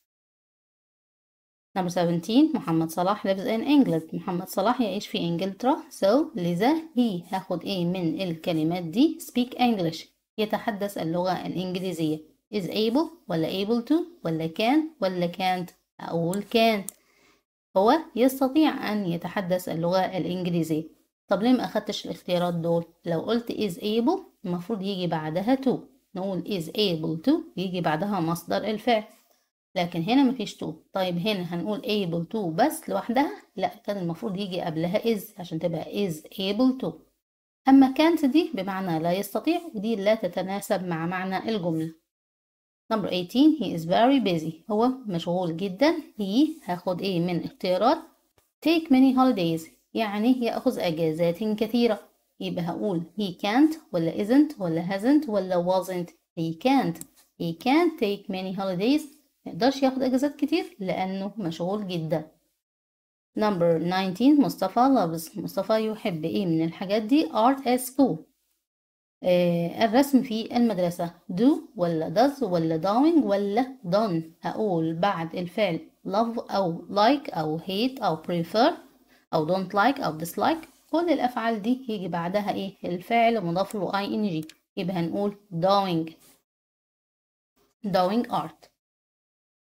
نمبر 17 محمد صلاح lives in England محمد صلاح يعيش في إنجلترا so لذا هي هاخد ايه من الكلمات دي speak English يتحدث اللغة الإنجليزية is able ولا able to ولا can ولا can't أقول كان هو يستطيع أن يتحدث اللغة الإنجليزية طب ليه ما أخدتش الاختيارات دول لو قلت is able المفروض يجي بعدها to نقول is able to يجي بعدها مصدر الفعل لكن هنا مفيش to طيب هنا هنقول able to بس لوحدها لا كان المفروض يجي قبلها is عشان تبقى is able to أما كانت دي بمعنى لا يستطيع ودي لا تتناسب مع معنى الجملة نمبر 18 he is very busy هو مشغول جدا he هاخد ايه من اختيارات take many holidays يعني يأخذ أجازات كثيرة يبقى هقول he can't ولا isn't ولا hasn't ولا wasn't he can't he can't take many holidays ميقدرش ياخد أجازات كتير لأنه مشغول جدا number 19 مصطفى loves مصطفى يحب ايه من الحاجات دي art at school آه، الرسم في المدرسة do ولا does ولا doing ولا done أقول بعد الفعل love أو like أو hate أو prefer أو don't like أو dislike كل الأفعال دي يجي بعدها إيه الفعل مضاف له ing يبقى هنقول doing doing art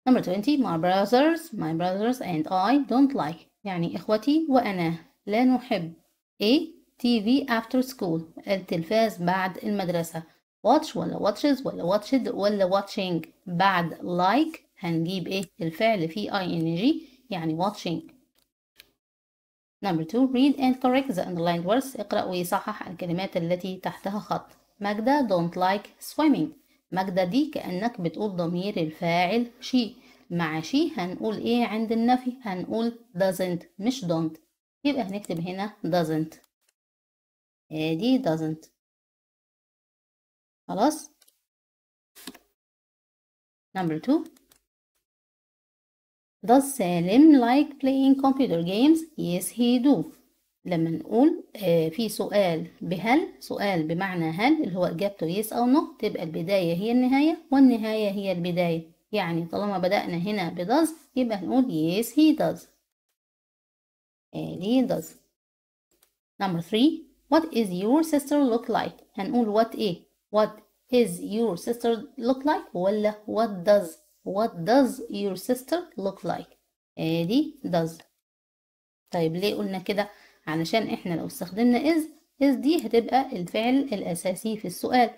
number 20 my brothers my brothers and I don't like يعني إخوتي وأنا لا نحب إيه TV after school التلفاز بعد المدرسة watch ولا watches ولا watched ولا watching بعد like هنجيب ايه الفعل فيه ing يعني watching number two read and correct the underlined words اقرأ ويصحح الكلمات التي تحتها خط ماجدة don't like swimming ماجدة دي كأنك بتقول ضمير الفاعل she مع she هنقول ايه عند النفي هنقول doesn't مش don't يبقى هنكتب هنا doesn't ادي آه، doesn't خلاص number two does سالم like playing computer games yes he do لما نقول آه، في سؤال بهل سؤال بمعنى هل اللي هو إجابته يس أو نو تبقى البداية هي النهاية والنهاية هي البداية يعني طالما بدأنا هنا بدز يبقى هنقول yes he does ادي آه، does number 3 What is your sister look like هنقول what ايه What is your sister look like ولا what does What does your sister look like ادي إيه does طيب ليه قلنا كده علشان احنا لو استخدمنا is is دي هتبقى الفعل الأساسي في السؤال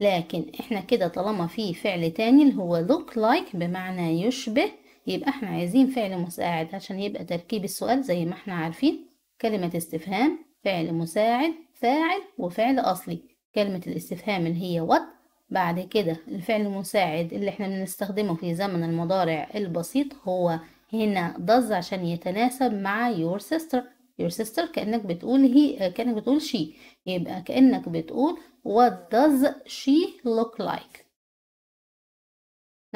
لكن احنا كده طالما في فعل تاني اللي هو look like بمعنى يشبه يبقى احنا عايزين فعل مساعد عشان يبقى تركيب السؤال زي ما احنا عارفين كلمة استفهام فعل مساعد فاعل وفعل أصلي كلمة الاستفهام اللي هي what بعد كده الفعل المساعد اللي احنا بنستخدمه في زمن المضارع البسيط هو هنا does عشان يتناسب مع your sister your sister كأنك بتقول هي كأنك بتقول she يبقى كأنك بتقول what does she look like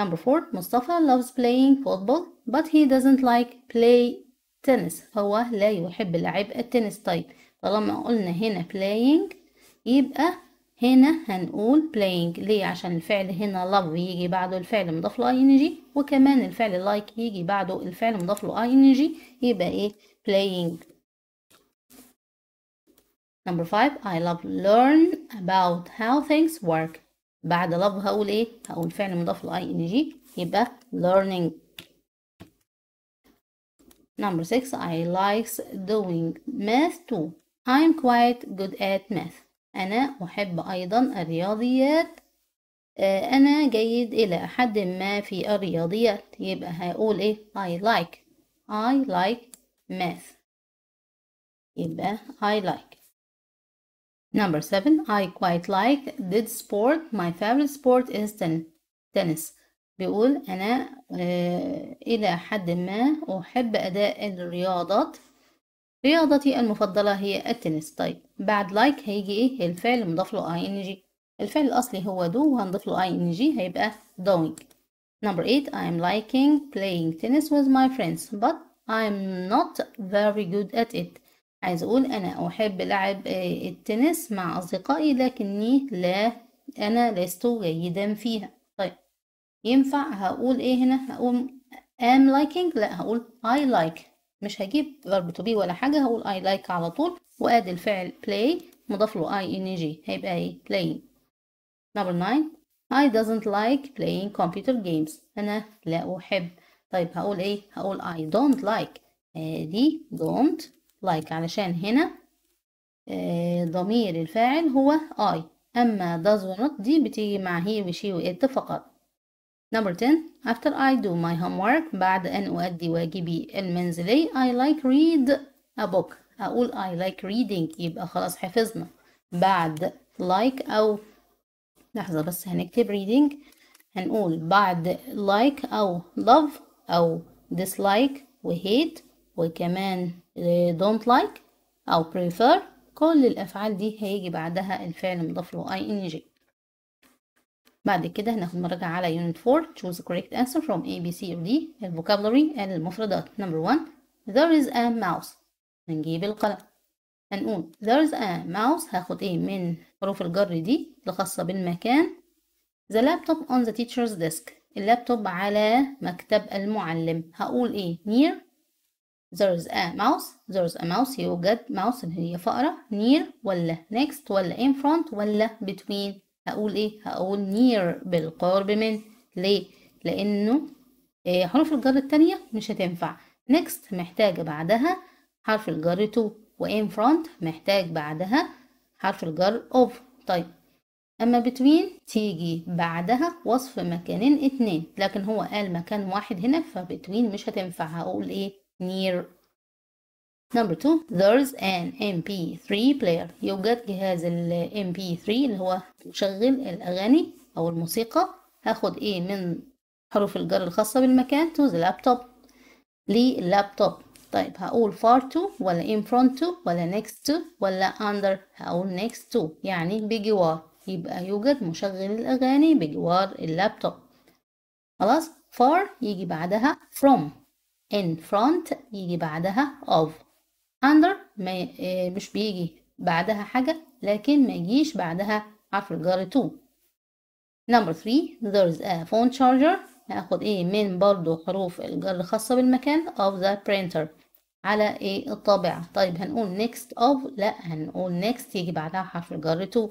Number four, مصطفى loves playing football but he doesn't like play tennis هو لا يحب لعب التنس طيب طالما قلنا هنا playing يبقى هنا هنقول playing ليه عشان الفعل هنا love يجي بعده الفعل مضاف له ing وكمان الفعل like يجي بعده الفعل مضاف له ing يبقى ايه playing number five I love learn about how things work بعد love هقول ايه هقول فعل مضاف له ing يبقى learning number six I likes doing math too I'm quite good at math أنا أحب أيضا الرياضيات أنا جيد إلى حد ما في الرياضيات يبقى هقول إيه I like I like math يبقى I like Number seven I quite like did sport my favorite sport is ten tennis بيقول أنا إلى حد ما أحب أداء الرياضات رياضتي المفضلة هي التنس طيب بعد لايك هيجي ايه الفعل مضاف له اي ان جي الفعل الاصلي هو دو وهنضيف له اي ان جي هيبقى doing number 8 I am liking playing tennis with my friends but I am not very good at it عايز اقول انا احب لعب آه، التنس مع اصدقائي لكني لا انا لست جيدا فيها طيب ينفع هقول ايه هنا هقول am liking لا هقول I like مش هجيب verb تو بي ولا حاجة هقول I like على طول وادي الفعل play مضاف له ing هيبقى ايه playing نمبر 9 I doesn't like playing computer games أنا لا أحب طيب هقول إيه هقول I don't like دي don't like علشان هنا آه، ضمير الفاعل هو I أما does not دي بتيجي مع هي وشي وات فقط Number 10 After I do my homework بعد أن أؤدي واجبي المنزلي I like read a book أقول I like reading يبقى خلاص حفظنا بعد like أو لحظة بس هنكتب reading هنقول بعد like أو love أو dislike وhate وكمان don't like أو prefer كل الأفعال دي هيجي بعدها الفعل مضاف له ing بعد كده هناخد مراجعة على unit 4 choose the correct answer from A, B, C or D vocabulary and المفردات number 1 there is a mouse هنجيب القلم هنقول there is a mouse هاخد ايه من حروف الجر دي الخاصة بالمكان the laptop on the teacher's desk اللابتوب على مكتب المعلم هقول ايه near there is a mouse there is a mouse يوجد mouse اللي هي فأرة near ولا next ولا in front ولا between هقول ايه هقول نير بالقرب من ليه لانه إيه حروف الجر التانية مش هتنفع next محتاج بعدها حرف الجر تو وان front محتاج بعدها حرف الجر اوف طيب اما between تيجي بعدها وصف مكانين اتنين لكن هو قال مكان واحد هنا فبتوين مش هتنفع هقول ايه نير نمبر 2 there's an MP3 player يوجد جهاز ال MP3 اللي هو مشغل الأغاني أو الموسيقى هاخد ايه من حروف الجر الخاصة بالمكان to the laptop للابتوب طيب هقول far to ولا in front to ولا next to ولا under هقول next to يعني بجوار يبقى يوجد مشغل الأغاني بجوار اللابتوب خلاص far يجي بعدها from in front يجي بعدها of under ما آه، مش بيجي بعدها حاجة لكن ما يجيش بعدها حرف الجر to number 3 there's a phone charger هاخد ايه من برضو حروف الجر الخاصة بالمكان of the printer على ايه الطابعة طيب هنقول next of لا هنقول next يجي بعدها حرف الجر to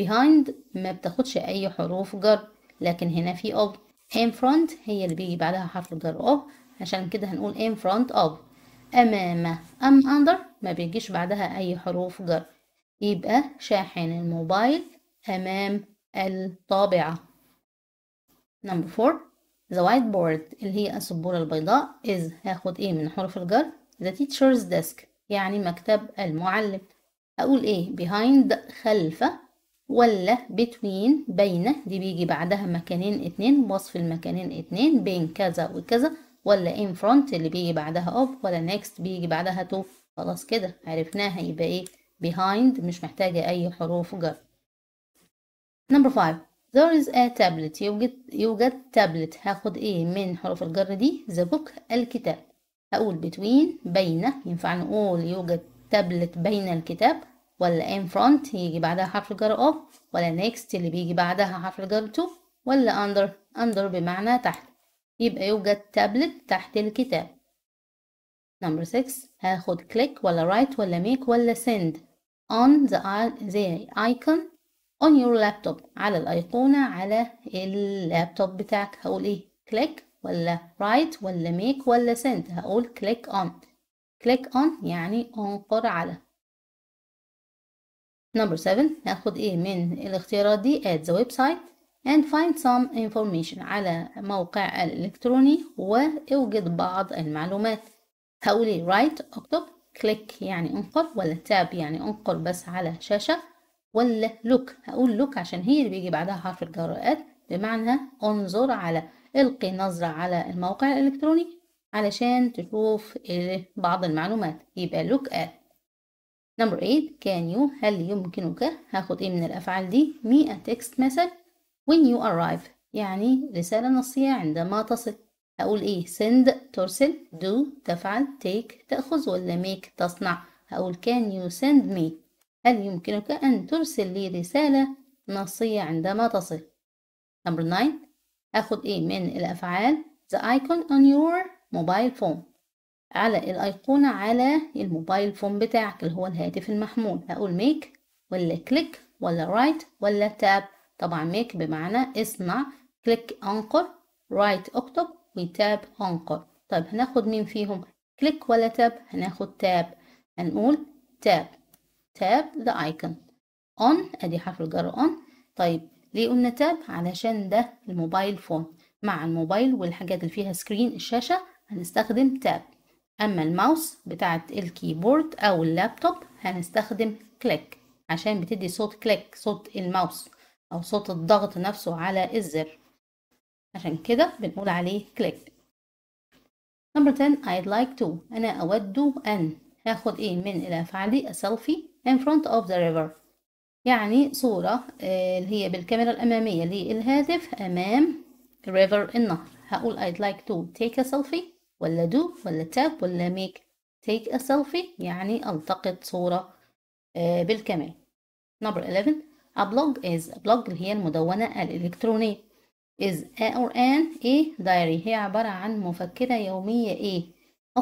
behind ما بتاخدش اي حروف جر لكن هنا في of in front هي اللي بيجي بعدها حرف الجر of عشان كده هنقول in front of أمامه أم أندر ما بيجيش بعدها أي حروف جر يبقى شاحن الموبايل أمام الطابعة نمبر فور the whiteboard اللي هي السبورة البيضاء is هاخد ايه من حروف الجر the teacher's desk يعني مكتب المعلم أقول ايه behind خلف ولا between بين دي بيجي بعدها مكانين اتنين وصف المكانين اتنين بين كذا وكذا ولا in front اللي بيجي بعدها of ولا next بيجي بعدها to خلاص كده عرفناها يبقى ايه behind مش محتاجة أي حروف جر number five there is a tablet يوجد يوجد tablet هاخد ايه من حروف الجر دي the book الكتاب هقول between بين ينفع نقول يوجد tablet بين الكتاب ولا in front يجي بعدها حرف الجر of ولا next اللي بيجي بعدها حرف الجر to ولا under under بمعنى تحت يبقى يوجد تابلت تحت الكتاب نمبر 6 هاخد كليك ولا رايت ولا ميك ولا سند on the, the icon on your laptop على الأيقونة على اللابتوب بتاعك هقول ايه كليك ولا رايت ولا ميك ولا سند هقول كليك on كليك on يعني انقر على نمبر 7 هاخد ايه من الاختيارات دي add the website and find some information على موقع الإلكتروني واوجد بعض المعلومات هقول write اكتب click يعني انقر ولا tab يعني انقر بس على شاشة ولا look هقول look عشان هي اللي بيجي بعدها حرف الجراءات بمعنى انظر على القي نظرة على الموقع الإلكتروني علشان تشوف بعض المعلومات يبقى look at نمبر 8 كان يو هل يمكنك هاخد ايه من الافعال دي مي تكست مسج when you arrive يعني رسالة نصية عندما تصل هقول ايه send ترسل do تفعل take تأخذ ولا make تصنع هقول can you send me هل يمكنك أن ترسل لي رسالة نصية عندما تصل number nine أخذ ايه من الأفعال the icon on your mobile phone على الأيقونة على الموبايل فون بتاعك اللي هو الهاتف المحمول هقول make ولا click ولا write ولا tap طبعا ميك بمعنى اصنع كليك انقر رايت اكتب وتاب انقر طيب هناخد مين فيهم كليك ولا تاب هناخد تاب هنقول تاب تاب ذا ايكون اون ادي حرف الجر اون طيب ليه قلنا تاب علشان ده الموبايل فون مع الموبايل والحاجات اللي فيها سكرين الشاشة هنستخدم تاب أما الماوس بتاعة الكيبورد أو اللابتوب هنستخدم كليك عشان بتدي صوت كليك صوت الماوس أو صوت الضغط نفسه على الزر عشان كده بنقول عليه كليك نمبر 10 I'd like to أنا أود أن هاخد إيه من الأفعال دي a selfie in front of the river يعني صورة آه، اللي هي بالكاميرا الأمامية للهاتف أمام river النهر هقول I'd like to take a selfie ولا do ولا tap ولا make take a selfie يعني ألتقط صورة آه، بالكاميرا number 11 A blog is a blog اللي هي المدونة الإلكترونية is a or an a diary هي عبارة عن مفكرة يومية a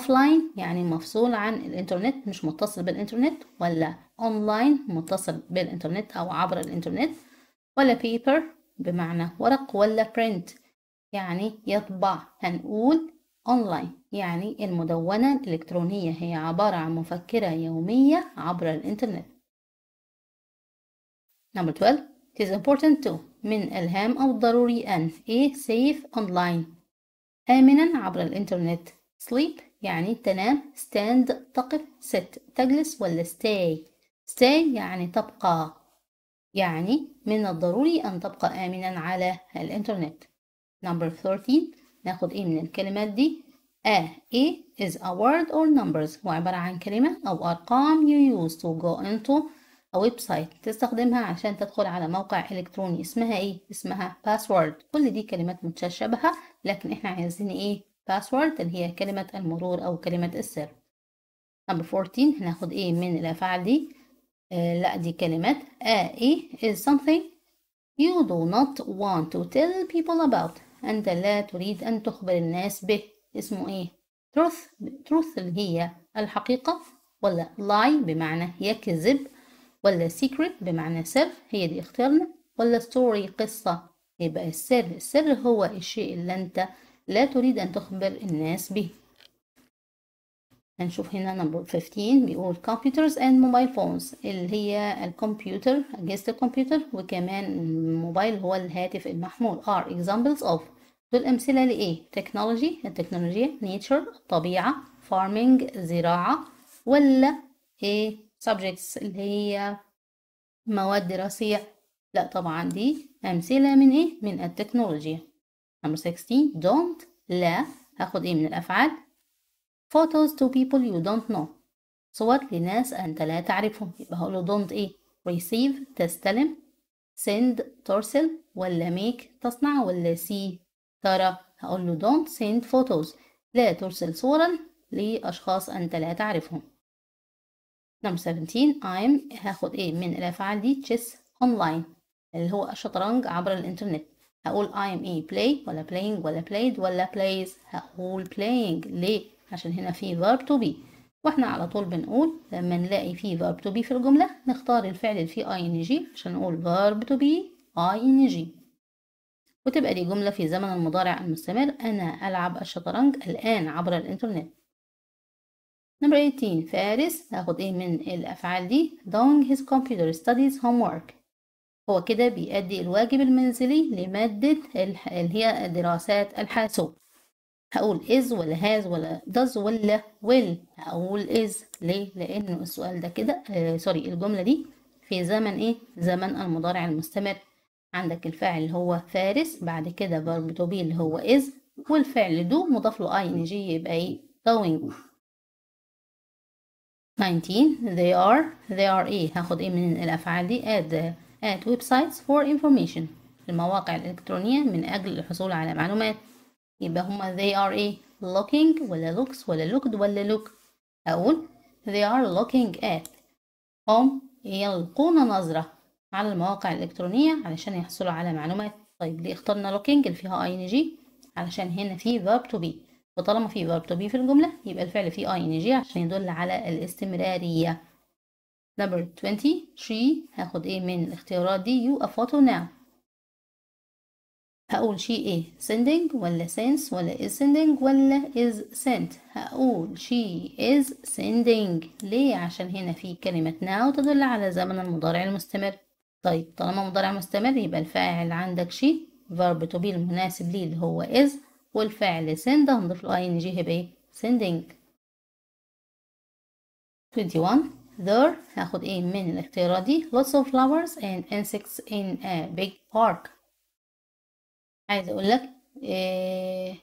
offline يعني مفصول عن الإنترنت مش متصل بالإنترنت ولا online متصل بالإنترنت أو عبر الإنترنت ولا paper بمعنى ورق ولا print يعني يطبع هنقول online يعني المدونة الإلكترونية هي عبارة عن مفكرة يومية عبر الإنترنت Number 12 It is important to من الهام أو الضروري أن A safe online آمنا عبر الإنترنت sleep يعني تنام stand تقف sit تجلس ولا stay stay يعني تبقى يعني من الضروري أن تبقى آمنا على الإنترنت number 13 ناخد إيه من الكلمات دي A A is a word or numbers هو عبارة عن كلمة أو أرقام you use to go into أو ويب سايت تستخدمها عشان تدخل على موقع إلكتروني اسمها إيه؟ اسمها باسورد كل دي كلمات متشابهة لكن إحنا عايزين إيه؟ باسورد اللي هي كلمة المرور أو كلمة السر نمبر 14 هناخد إيه من الأفعال دي؟ آه لا دي كلمات آه إيه is something you do not want to tell people about أنت لا تريد أن تخبر الناس به اسمه إيه؟ truth truth اللي هي الحقيقة ولا lie بمعنى يكذب ولا secret بمعنى سر هي دي اختيارنا ولا story قصة يبقى السر السر هو الشيء اللي انت لا تريد ان تخبر الناس به هنشوف هنا نمبر 15 بيقول computers and mobile phones اللي هي الكمبيوتر أجهزة الكمبيوتر وكمان الموبايل هو الهاتف المحمول are examples of دول أمثلة لإيه؟ technology التكنولوجيا nature الطبيعة farming زراعة ولا إيه subjects اللي هي مواد دراسية لا طبعا دي أمثلة من إيه؟ من التكنولوجيا number 16 don't لا هاخد إيه من الأفعال photos to people you don't know صور لناس أنت لا تعرفهم يبقى هقوله don't إيه؟ receive تستلم send ترسل ولا make تصنع ولا see ترى هقول له don't send photos لا ترسل صورا لأشخاص أنت لا تعرفهم number نعم، 17 I'm هاخد ايه من الافعال دي chess online اللي هو الشطرنج عبر الانترنت هقول I'm ايه play ولا playing ولا played ولا plays هقول playing ليه عشان هنا في verb to be واحنا على طول بنقول لما نلاقي في verb to be في الجملة نختار الفعل اللي فيه ing عشان نقول verb to be ing وتبقى دي جملة في زمن المضارع المستمر أنا ألعب الشطرنج الآن عبر الإنترنت نمبر 18 فارس هاخد ايه من الافعال دي doing his computer studies homework هو كده بيأدي الواجب المنزلي لمادة اللي هي دراسات الحاسوب هقول is ولا has ولا does ولا will هقول is ليه لأن السؤال ده كده آه سوري الجملة دي في زمن ايه زمن المضارع المستمر عندك الفاعل هو فارس بعد كده verb to be اللي هو is والفعل do مضاف له ing يبقى ايه going 19 they are they are ايه هاخد ايه من الافعال دي at at websites for information المواقع الالكترونيه من اجل الحصول على معلومات يبقى هما they are ايه looking ولا looks ولا looked ولا look اقول they are looking at هم يلقون نظره على المواقع الالكترونيه علشان يحصلوا على معلومات طيب ليه اخترنا looking اللي فيها ing علشان هنا في verb to be وطالما في verb to be في الجملة يبقى الفعل فيه ing عشان يدل على الاستمرارية number 20 she هاخد ايه من الاختيارات دي you a photo now هقول she ايه sending ولا sends ولا is sending ولا is sent هقول she is sending ليه عشان هنا في كلمة now تدل على زمن المضارع المستمر طيب طالما مضارع مستمر يبقى الفاعل عندك she verb to be المناسب ليه اللي هو is والفعل send هنضيف له ing هيبقى sending 21 there هاخد ايه من الاختيارات دي lots of flowers and insects in a big park عايز اقول لك إيه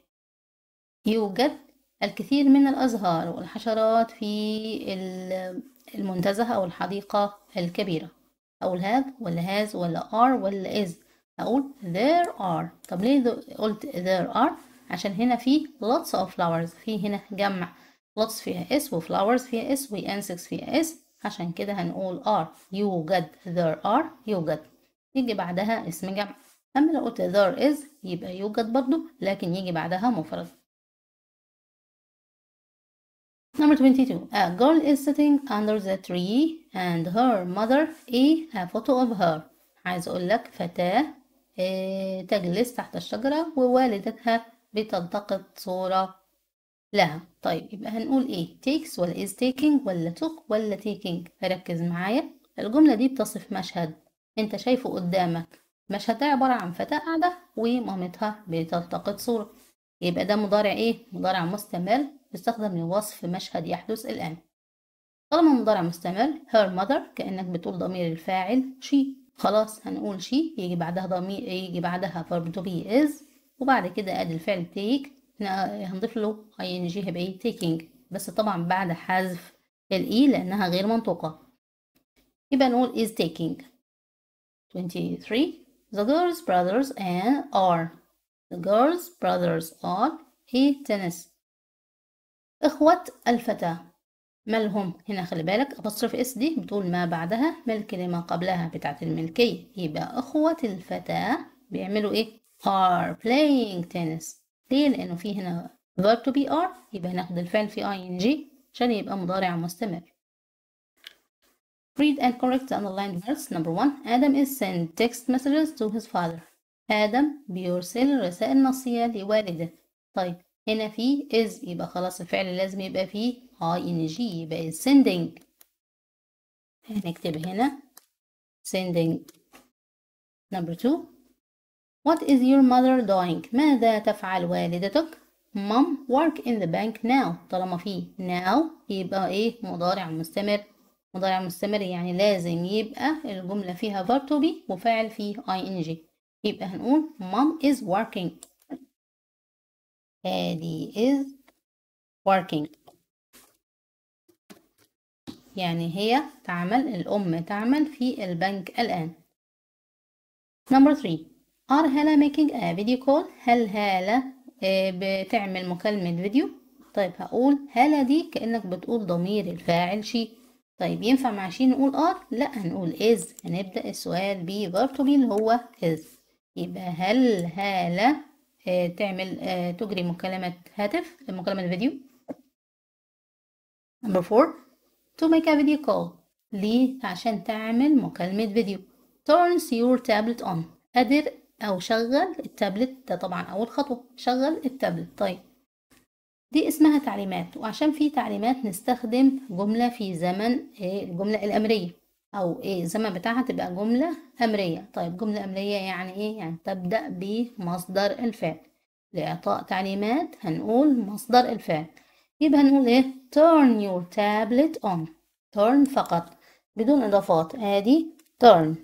يوجد الكثير من الازهار والحشرات في المنتزه او الحديقه الكبيره اقول have ولا has ولا are ولا is اقول there are طب ليه قلت there are عشان هنا في lots of flowers في هنا جمع lots فيها s و flowers فيها s و insects فيها s عشان كده هنقول are يوجد there are يوجد يجي بعدها اسم جمع أما لو قلت there is يبقى يوجد برضو لكن يجي بعدها مفرد Number 22 A girl is sitting under the tree and her mother a, a photo of her عايز أقول لك فتاة آه، تجلس تحت الشجرة ووالدتها بتلتقط صورة لها طيب يبقى هنقول ايه takes ولا is taking ولا took ولا taking ركز معايا الجملة دي بتصف مشهد انت شايفه قدامك المشهد ده عبارة عن فتاة قاعدة ومامتها بتلتقط صورة يبقى ده مضارع ايه مضارع مستمر بيستخدم لوصف مشهد يحدث الآن طالما مضارع مستمر her mother كأنك بتقول ضمير الفاعل she خلاص هنقول she يجي بعدها ضمير يجي بعدها verb to be is وبعد كده ادي الفعل تيك آه، هنضيف له اي ان جي هيبقى ايه تيكينج بس طبعا بعد حذف الاي e لانها غير منطوقه يبقى نقول is taking 23 the girls brothers and are the girls brothers are ايه tennis اخوة الفتى مالهم هنا خلي بالك أبصرف اس دي بتقول ما بعدها ما الكلمة قبلها بتاعت الملكية يبقى أخوة الفتاة بيعملوا ايه are playing tennis ليه لأنه في هنا verb to be are يبقى ناخد الفعل في ing عشان يبقى مضارع مستمر read and correct the underlined words number one Adam is send text messages to his father آدم بيرسل رسائل نصية لوالده طيب هنا في is يبقى خلاص الفعل لازم يبقى فيه ing يبقى is sending هنكتب هنا sending number two What is your mother doing? ماذا تفعل والدتك؟ Mom work in the bank now طالما في now يبقى ايه مضارع مستمر مضارع مستمر يعني لازم يبقى الجملة فيها verb to be وفاعل فيه ing يبقى هنقول mom is working هادي is working يعني هي تعمل الأم تعمل في البنك الآن number three. ار هالة ميكينج a فيديو كول هل هالة آه، بتعمل مكالمة فيديو طيب هقول هالة دي كأنك بتقول ضمير الفاعل شي طيب ينفع مع شي نقول ار لا هنقول از هنبدأ السؤال بفيرتو بي اللي هو از يبقى هل هالة آه، تعمل آه، تجري مكالمة هاتف مكالمة فيديو number four to make a video call ليه عشان تعمل مكالمة فيديو turns your tablet on قادر أو شغل التابلت ده طبعا أول خطوة شغل التابلت طيب دي اسمها تعليمات وعشان في تعليمات نستخدم جملة في زمن إيه، الجملة الأمرية أو إيه الزمن بتاعها تبقى جملة أمرية طيب جملة أمرية يعني إيه يعني تبدأ بمصدر الفعل لإعطاء تعليمات هنقول مصدر الفعل يبقى هنقول إيه turn your tablet on turn فقط بدون إضافات آدي turn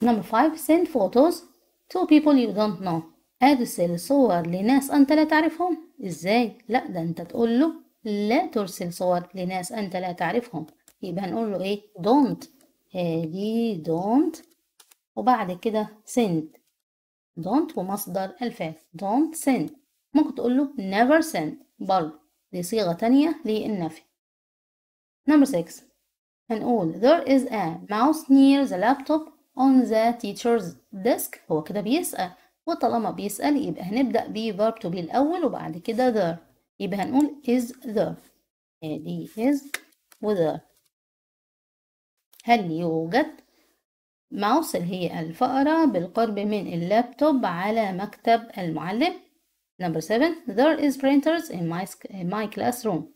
Number five, send photos to people you don't know أرسل صور لناس أنت لا تعرفهم إزاي؟ لا ده أنت تقول له لا ترسل صور لناس أنت لا تعرفهم يبقى هنقول له إيه don't دي don't وبعد كده send don't ومصدر الفعل don't send ممكن تقول له never send برضه دي صيغة تانية للنفي number 6 هنقول there is a mouse near the laptop on the teacher's desk هو كده بيسأل وطالما بيسأل يبقى هنبدأ بـ verb to be الأول وبعد كده there يبقى هنقول is there ادي يعني is و there هل يوجد ماوس اللي هي الفأرة بالقرب من اللابتوب على مكتب المعلم number 7 there is printers in my, in my classroom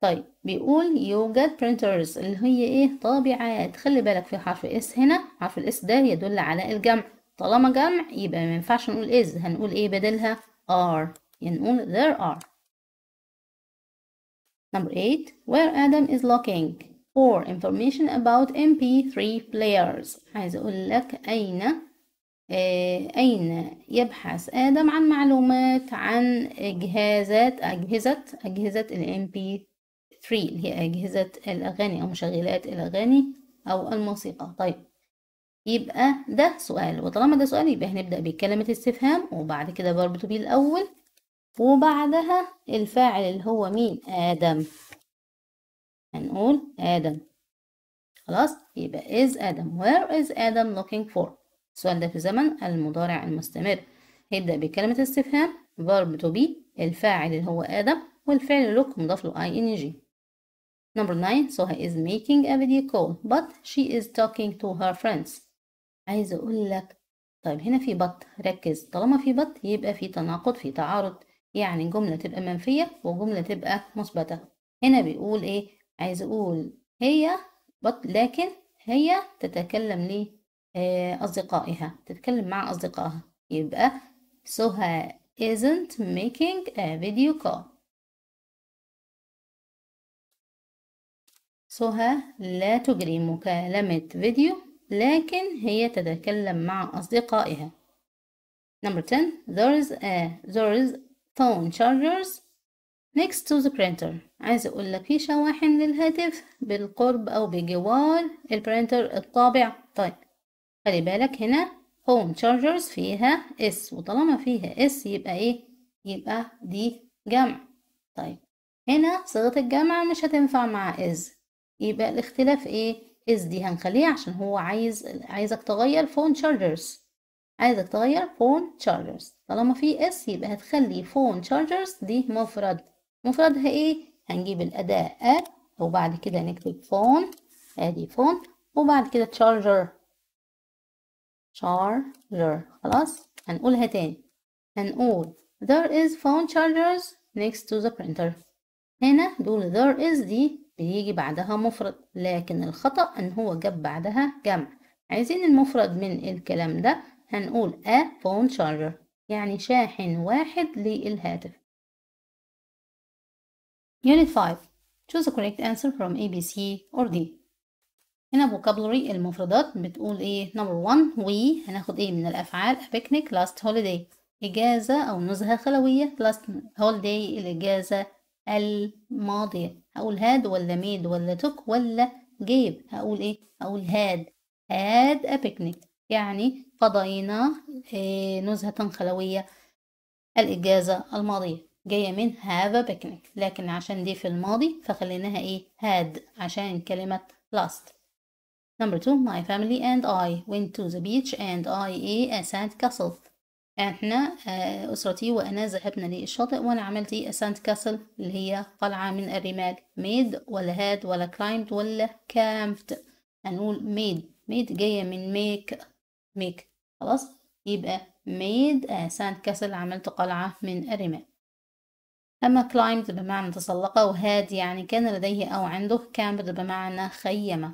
طيب بيقول يوجد printers اللي هي ايه طابعات خلي بالك في حرف اس هنا حرف الاس ده يدل على الجمع طالما جمع يبقى ما ينفعش نقول is هنقول ايه بدلها are يعني نقول there are number 8 where Adam is looking for information about mp3 players عايز اقول لك اين آه أين يبحث آدم عن معلومات عن جهازات أجهزة أجهزة ال MP تري اللي هي أجهزة الأغاني أو مشغلات الأغاني أو الموسيقى طيب يبقى ده سؤال وطالما ده سؤال يبقى هنبدأ بكلمة استفهام وبعد كده verb to be الأول وبعدها الفاعل اللي هو مين آدم هنقول آدم خلاص يبقى is آدم where is آدم looking for السؤال ده في زمن المضارع المستمر هيبدأ بكلمة استفهام verb to be الفاعل اللي هو آدم والفعل look مضاف له ing Number 9 Soha is making a video call but she is talking to her friends عايز أقول لك طيب هنا في but ركز طالما في but يبقى في تناقض في تعارض يعني جملة تبقى منفية وجملة تبقى مثبتة هنا بيقول إيه عايز أقول هي but لكن هي تتكلم لي آه، أصدقائها تتكلم مع أصدقائها يبقى سوها isn't making a video call سهى لا تجري مكالمة فيديو لكن هي تتكلم مع أصدقائها Number 10 there is a there is phone chargers next to the printer عايز أقول لك في شواحن للهاتف بالقرب أو بجوار البرينتر الطابع طيب خلي بالك هنا phone chargers فيها S وطالما فيها S يبقى ايه يبقى دي جمع طيب هنا صيغة الجمع مش هتنفع مع إز يبقى الاختلاف ايه اس دي هنخليها عشان هو عايز عايزك تغير فون تشارجرز عايزك تغير فون تشارجرز طالما في اس يبقى هتخلي فون تشارجرز دي مفرد مفردها ايه هنجيب الاداة أ وبعد كده نكتب فون ادي فون وبعد كده تشارجر charger خلاص هنقولها تاني هنقول there is phone chargers next to the printer هنا دول there is دي بيجي بعدها مفرد لكن الخطأ ان هو جاب بعدها جمع عايزين المفرد من الكلام ده هنقول a phone charger يعني شاحن واحد للهاتف Unit 5 Choose the correct answer from A, B, C or D هنا vocabulary المفردات بتقول ايه number 1 we هناخد ايه من الافعال a picnic last holiday اجازة او نزهة خلوية last holiday الاجازة الماضية هقول هاد ولا ميد ولا توك ولا جيب هقول ايه هقول هاد هاد أبيكنيك يعني قضينا آه، نزهة خلوية الإجازة الماضية جاية من have a picnic لكن عشان دي في الماضي فخليناها ايه had عشان كلمة last Number two, my family and I went to the beach and I ate a sand castle. احنا آه، أسرتي وأنا ذهبنا للشاطئ وأنا عملت ساند كاسل اللي هي قلعة من الرمال ميد ولا هاد ولا كلايمت ولا كامفت هنقول ميد ميد جاية من ميك ميك خلاص يبقى ميد آه، ساند كاسل عملت قلعة من الرمال أما كلايمت بمعنى تسلقه وهاد يعني كان لديه أو عنده كامفت بمعنى خيمة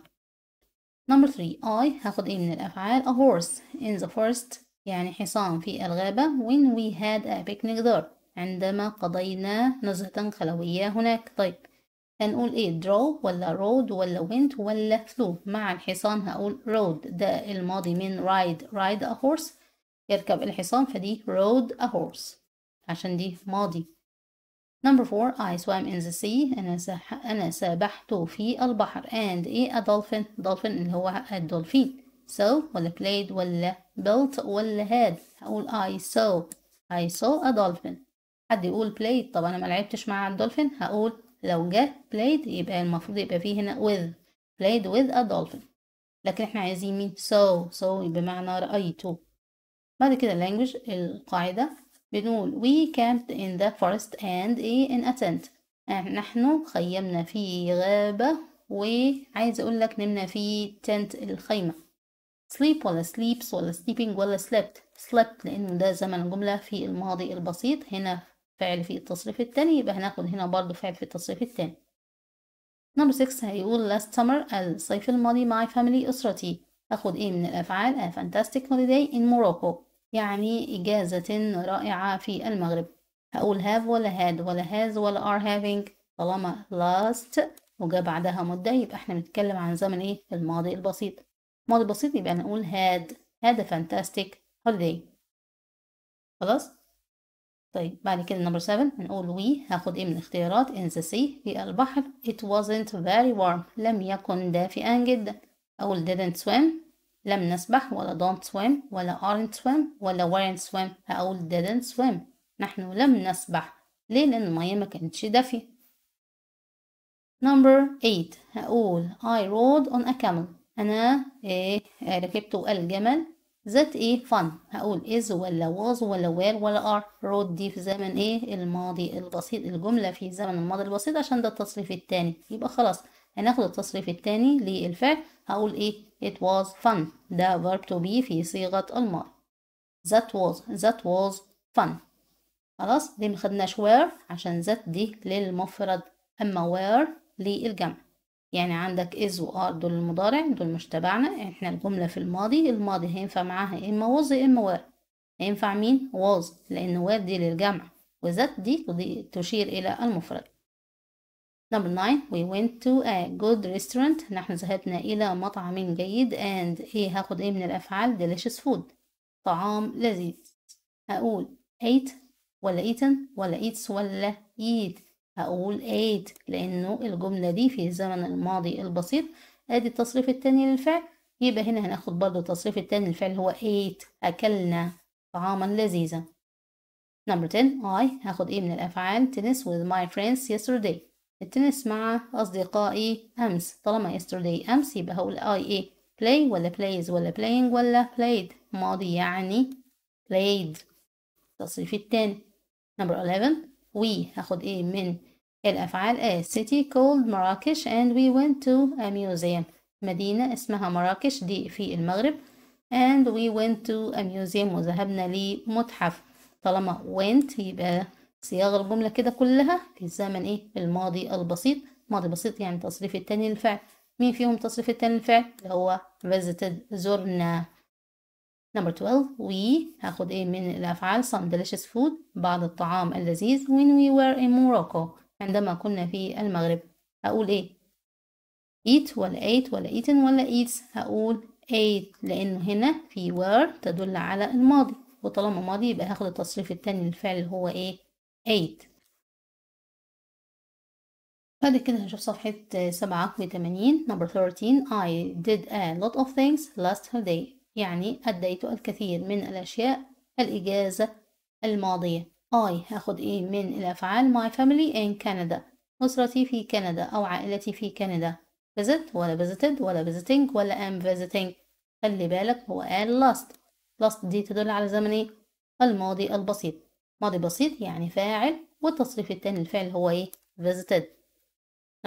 نمبر 3 اي هاخد إيه من الأفعال a horse in the first يعني حصان في الغابة when we had a picnic there عندما قضينا نزهة خلوية هناك طيب هنقول ايه draw ولا road ولا went ولا flew مع الحصان هقول road ده الماضي من ride ride a horse يركب الحصان فدي rode a horse عشان دي ماضي number four I swam in the sea أنا, سح... أنا سبحت في البحر and إيه؟ a dolphin dolphin اللي هو الدولفين so ولا played ولا built ولا had هقول I saw I saw a dolphin حد يقول played طب انا ما لعبتش مع الدولفين هقول لو جه played يبقى المفروض يبقى فيه هنا with played with a dolphin لكن احنا عايزين مين saw saw بمعنى رأيته بعد كده language القاعدة بنقول we camped in the forest and in a tent نحن خيمنا في غابة وعايز اقول لك نمنا في تنت الخيمة sleep ولا sleeps ولا sleeping ولا slept slept لأن ده زمن جملة في الماضي البسيط هنا فعل في التصريف التاني يبقى هناخد هنا برضو فعل في التصريف التاني نمبر 6 هيقول last summer الصيف الماضي مع family أسرتي أخد إيه من الأفعال a fantastic holiday in Morocco يعني إجازة رائعة في المغرب هقول have ولا had ولا has ولا are having طالما last وجا بعدها مدة يبقى احنا بنتكلم عن زمن ايه الماضي البسيط ماضي بسيط يبقى نقول had had a fantastic holiday خلاص طيب بعد كده نمبر 7 هنقول وي هاخد ايه من الاختيارات in the sea في البحر it wasn't very warm لم يكن دافئا جدا اقول didn't swim لم نسبح ولا don't swim ولا aren't swim ولا weren't swim هقول didn't swim نحن لم نسبح ليه لأن المية ما كانتش دافية نمبر 8 هقول I rode on a camel انا ايه ركبت الجمل ذات ايه فن هقول از ولا واز ولا وير ولا ار رود دي في زمن ايه الماضي البسيط الجمله في زمن الماضي البسيط عشان ده التصريف التاني يبقى خلاص هناخد التصريف التاني للفعل هقول ايه it was fun ده verb to be في صيغه الماضي that was that was fun خلاص دي مخدناش where عشان ذات دي للمفرد اما where للجمع يعني عندك إز وآر دول المضارع دول مش تبعنا احنا الجملة في الماضي الماضي هينفع معاها إما was إما were هينفع مين was لأن were دي للجمع وذات دي تشير إلى المفرد Number 9 we went to a good restaurant نحن ذهبنا إلى مطعم جيد and إيه هاخد إيه من الأفعال delicious food طعام لذيذ هقول ate ولا eaten ولا eats ولا eat هقول ايد لأنه الجملة دي في الزمن الماضي البسيط ادي التصريف التاني للفعل يبقى هنا هناخد برضو التصريف التاني للفعل هو ايد أكلنا طعاما لذيذا number 10 I هاخد ايه من الأفعال tennis with my friends yesterday التنس مع أصدقائي أمس طالما yesterday أمس يبقى هقول I ايه play ولا plays ولا playing ولا played ماضي يعني played التصريف التاني number 11 we هاخد ايه من الأفعال a city called مراكش and we went to a museum مدينة اسمها مراكش دي في المغرب and we went to a museum وذهبنا لمتحف طالما went يبقى صياغة الجملة كده كلها في الزمن ايه الماضي البسيط ماضي بسيط يعني تصريف التاني للفعل مين فيهم تصريف التاني للفعل اللي هو visited زرنا نمبر 12 وي هاخد ايه من الافعال some delicious food بعض الطعام اللذيذ when we were in Morocco عندما كنا في المغرب هقول ايه eat ولا ate ولا eaten ولا eats هقول ate لانه هنا في were تدل على الماضي وطالما ماضي يبقى هاخد التصريف التاني للفعل اللي هو ايه ate بعد كده هنشوف صفحة سبعة وتمانين number 13 I did a lot of things last holiday يعني أديت الكثير من الأشياء الإجازة الماضية I هاخد إيه من الأفعال my family in Canada أسرتي في كندا أو عائلتي في كندا visit ولا visited ولا visiting ولا am visiting خلي بالك هو قال last last دي تدل على زمن إيه؟ الماضي البسيط ماضي بسيط يعني فاعل والتصريف التاني الفعل هو إيه visited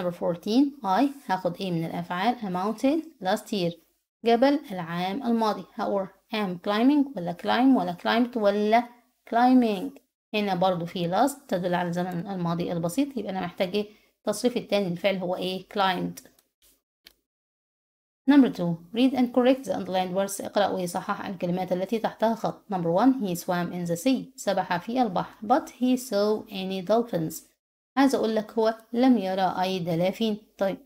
number 14 I هاخد إيه من الأفعال amounted last year جبل العام الماضي هقول am climbing ولا climb ولا climbed ولا climbing هنا برضو في last تدل على الزمن الماضي البسيط يبقى أنا محتاج إيه التاني الفعل هو إيه climbed Number two, read and correct the underlined words اقرأ ويصحح الكلمات التي تحتها خط Number one, he swam in the sea سبح في البحر but he saw any dolphins عايز أقول لك هو لم يرى أي دلافين طيب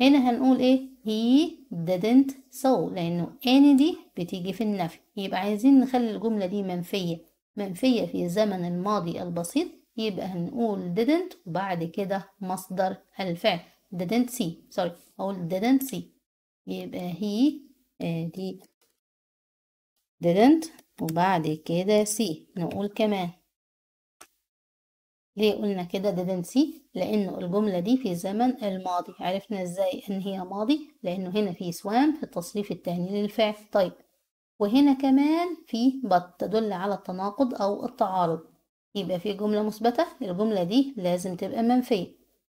هنا هنقول إيه he didn't saw لأنه any دي بتيجي في النفي يبقى عايزين نخلي الجملة دي منفية منفية في الزمن الماضي البسيط يبقى هنقول didn't وبعد كده مصدر الفعل didn't see sorry أقول didn't see يبقى هي آه، دي didn't وبعد كده see نقول كمان ليه قلنا كده didn't see لأنه الجملة دي في زمن الماضي عرفنا ازاي ان هي ماضي لأنه هنا في سوان في التصريف التاني للفعل طيب وهنا كمان في but تدل على التناقض أو التعارض يبقى في جملة مثبتة الجملة دي لازم تبقى منفية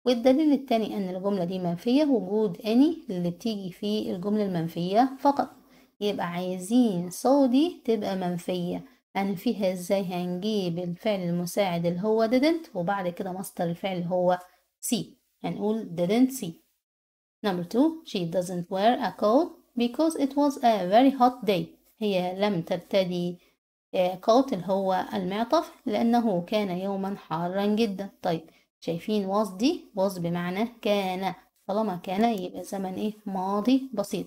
والدليل التاني أن الجملة دي منفية وجود any اللي بتيجي في الجملة المنفية فقط يبقى عايزين so دي تبقى منفية يعني فيها ازاي هنجيب الفعل المساعد اللي هو didn't وبعد كده مصدر الفعل اللي هو see هنقول didn't see number two she doesn't wear a coat because it was a very hot day هي لم ترتدي آه، coat اللي هو المعطف لأنه كان يوما حارا جدا طيب شايفين was دي was بمعنى كان طالما كان يبقى زمن ايه ماضي بسيط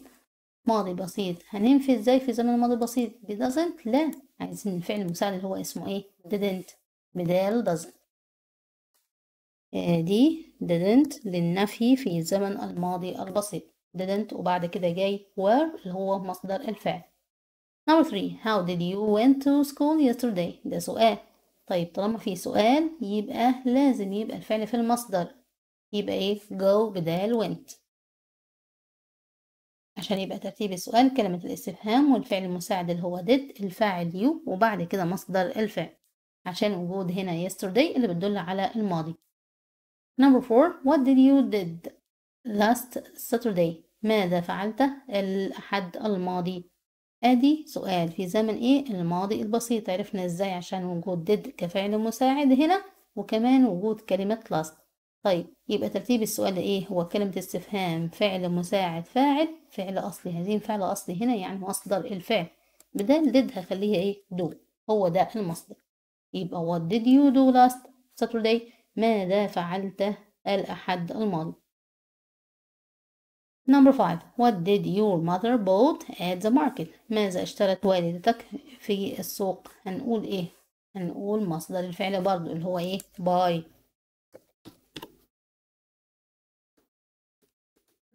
ماضي بسيط هننفي ازاي في زمن ماضي بسيط ب doesn't لا عايزين الفعل المساعد اللي هو اسمه ايه didn't بدال doesn't آه دي didn't للنفي في الزمن الماضي البسيط didn't وبعد كده جاي were اللي هو مصدر الفعل number three how did you went to school yesterday ده سؤال طيب طالما في سؤال يبقى لازم يبقى الفعل في المصدر يبقى ايه go بدال went عشان يبقى ترتيب السؤال كلمة الاستفهام والفعل المساعد اللي هو did الفاعل you وبعد كده مصدر الفعل عشان وجود هنا yesterday اللي بتدل على الماضي number four what did you did last Saturday ماذا فعلت الأحد الماضي أدي سؤال في زمن إيه الماضي البسيط عرفنا إزاي عشان وجود did كفعل مساعد هنا وكمان وجود كلمة last طيب يبقى ترتيب السؤال ايه هو كلمة استفهام فعل مساعد فاعل فعل اصلي هذين فعل اصلي هنا يعني مصدر الفعل بدل ديد هخليها ايه دو هو ده المصدر يبقى what did you do last Saturday ماذا فعلت الأحد الماضي Number 5 What did your mother bought at the market ماذا اشترت والدتك في السوق هنقول ايه هنقول مصدر الفعل برضو اللي هو ايه buy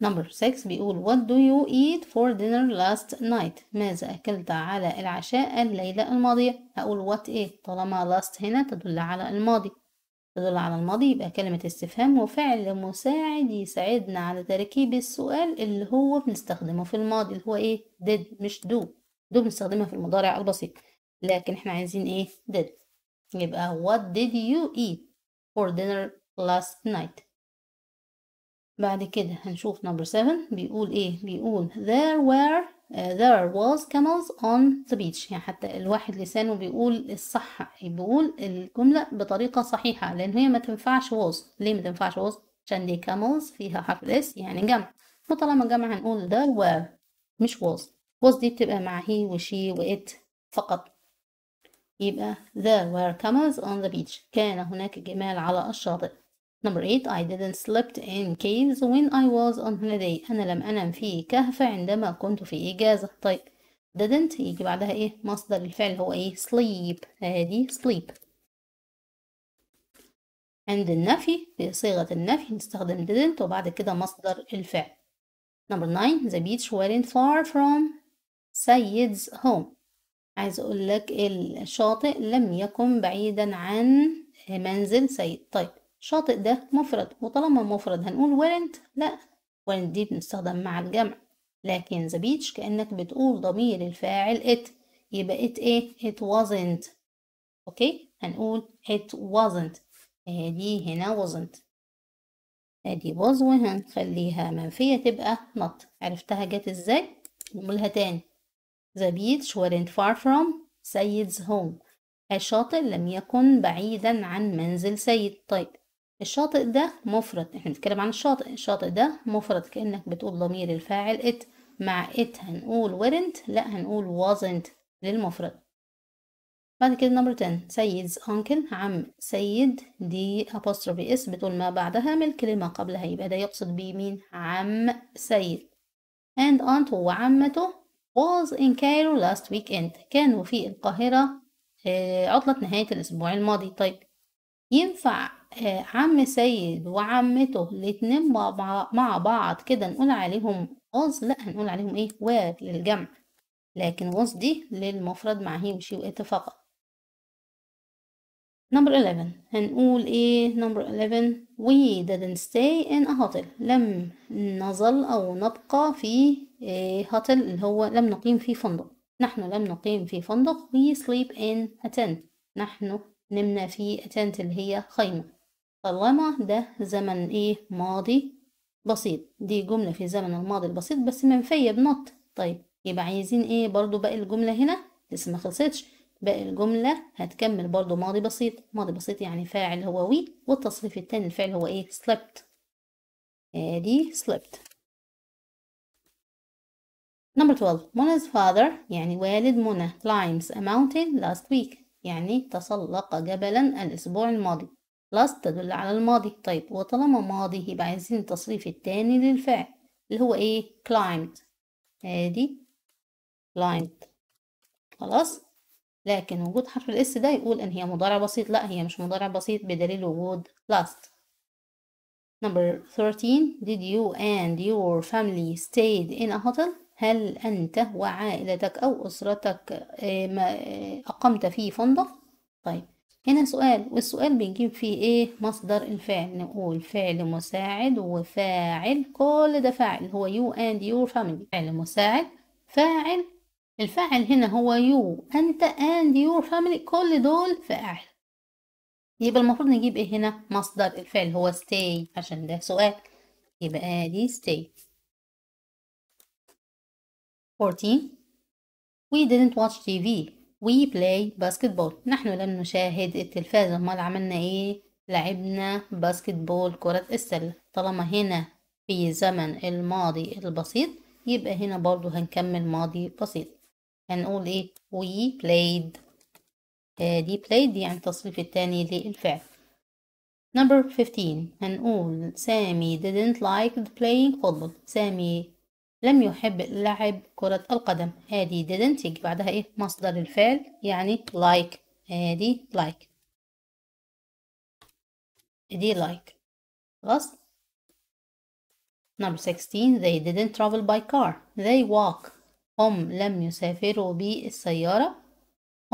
نمبر 6 بيقول What do you eat for dinner last night؟ ماذا أكلت على العشاء الليلة الماضية؟ هقول what ايه طالما last هنا تدل على الماضي تدل على الماضي يبقى كلمة استفهام وفعل مساعد يساعدنا على تركيب السؤال اللي هو بنستخدمه في الماضي اللي هو ايه did مش do do بنستخدمها في المضارع البسيط لكن احنا عايزين ايه did يبقى what did you eat for dinner last night بعد كده هنشوف نمبر 7 بيقول ايه بيقول there were uh, there was camels on the beach يعني حتى الواحد لسانه بيقول الصح بيقول الجملة بطريقة صحيحة لأن هي ما تنفعش was ليه ما تنفعش was عشان دي camels فيها حرف الاس يعني جمع وطالما جمع هنقول there were مش was was دي بتبقى مع he وشي وات فقط يبقى there were camels on the beach كان هناك جمال على الشاطئ Number 8 I didn't slept in caves when I was on holiday أنا لم أنم في كهف عندما كنت في إجازة طيب didn't يجي بعدها إيه مصدر الفعل هو إيه sleep هذه sleep عند النفي في صيغة النفي نستخدم didn't وبعد كده مصدر الفعل Number ناين the beach wasn't far from سيد's home عايز أقول لك الشاطئ لم يكن بعيدا عن منزل سيد طيب شاطئ ده مفرد وطالما مفرد هنقول ورنت لا ورنت دي بنستخدم مع الجمع لكن ذا بيتش كأنك بتقول ضمير الفاعل ات يبقى ات ايه ات wasn't اوكي هنقول ات wasn't ادي هنا wasn't ادي was وهنخليها منفية تبقى نط عرفتها جت ازاي نقولها تاني the beach ورنت far from سيد's home الشاطئ لم يكن بعيدا عن منزل سيد طيب الشاطئ ده مفرد احنا بنتكلم عن الشاطئ الشاطئ ده مفرد كأنك بتقول ضمير الفاعل ات مع ات هنقول ورنت لا هنقول wasn't للمفرد بعد كده نمبر 10 سيدز أنكل عم سيد دي ابوستروفي اس بتقول ما بعدها من الكلمة قبلها يبقى ده يقصد بيه مين عم سيد اند انت وعمته was in Cairo last weekend كانوا في القاهرة آه، عطلة نهاية الأسبوع الماضي طيب ينفع آه، عم سيد وعمته الاتنين مع بعض كده نقول عليهم وز لا هنقول عليهم ايه واد للجمع لكن وز دي للمفرد مع هي وشي وإت فقط نمبر 11 هنقول ايه نمبر 11 we didn't stay in a hotel لم نظل او نبقى في إيه اللي هو لم نقيم في فندق نحن لم نقيم في فندق we sleep in a tent نحن نمنا في تنت اللي هي خيمة طالما ده زمن ايه ماضي بسيط دي جملة في زمن الماضي البسيط بس منفية بنط طيب يبقى عايزين ايه برضو باقي الجملة هنا لسه ما خلصتش باقي الجملة هتكمل برضو ماضي بسيط ماضي بسيط يعني فاعل هو وي والتصريف التاني الفعل هو ايه slept ادي آه، slept Number 12 منى's father يعني والد منى climbs a mountain last week يعني تسلق جبلا الأسبوع الماضي last تدل على الماضي طيب وطالما ماضي يبقى عايزين التصريف التاني للفعل اللي هو ايه climbed ادي climbed خلاص لكن وجود حرف الاس ده يقول ان هي مضارع بسيط لا هي مش مضارع بسيط بدليل وجود last number 13 did you and your family stayed in a hotel هل أنت وعائلتك أو أسرتك آه، آه، أقمت في فندق؟ طيب هنا سؤال والسؤال بنجيب فيه إيه مصدر الفعل نقول فعل مساعد وفاعل كل ده فاعل هو you and your family فعل مساعد فاعل الفاعل هنا هو you أنت and your family كل دول فاعل يبقى المفروض نجيب إيه هنا مصدر الفعل هو stay عشان ده سؤال يبقى دي stay 14 We didn't watch TV We play basketball نحن لم نشاهد التلفاز امال عملنا ايه لعبنا باسكتبول كرة السلة طالما هنا في زمن الماضي البسيط يبقى هنا برضو هنكمل ماضي بسيط هنقول ايه we played آه، دي played يعني التصريف التاني للفعل number 15 هنقول سامي didn't like playing football سامي لم يحب لعب كرة القدم هذه didn't يجي بعدها ايه مصدر الفعل يعني like هذه like ادي like خلاص number 16 they didn't travel by car they walk هم لم يسافروا بالسيارة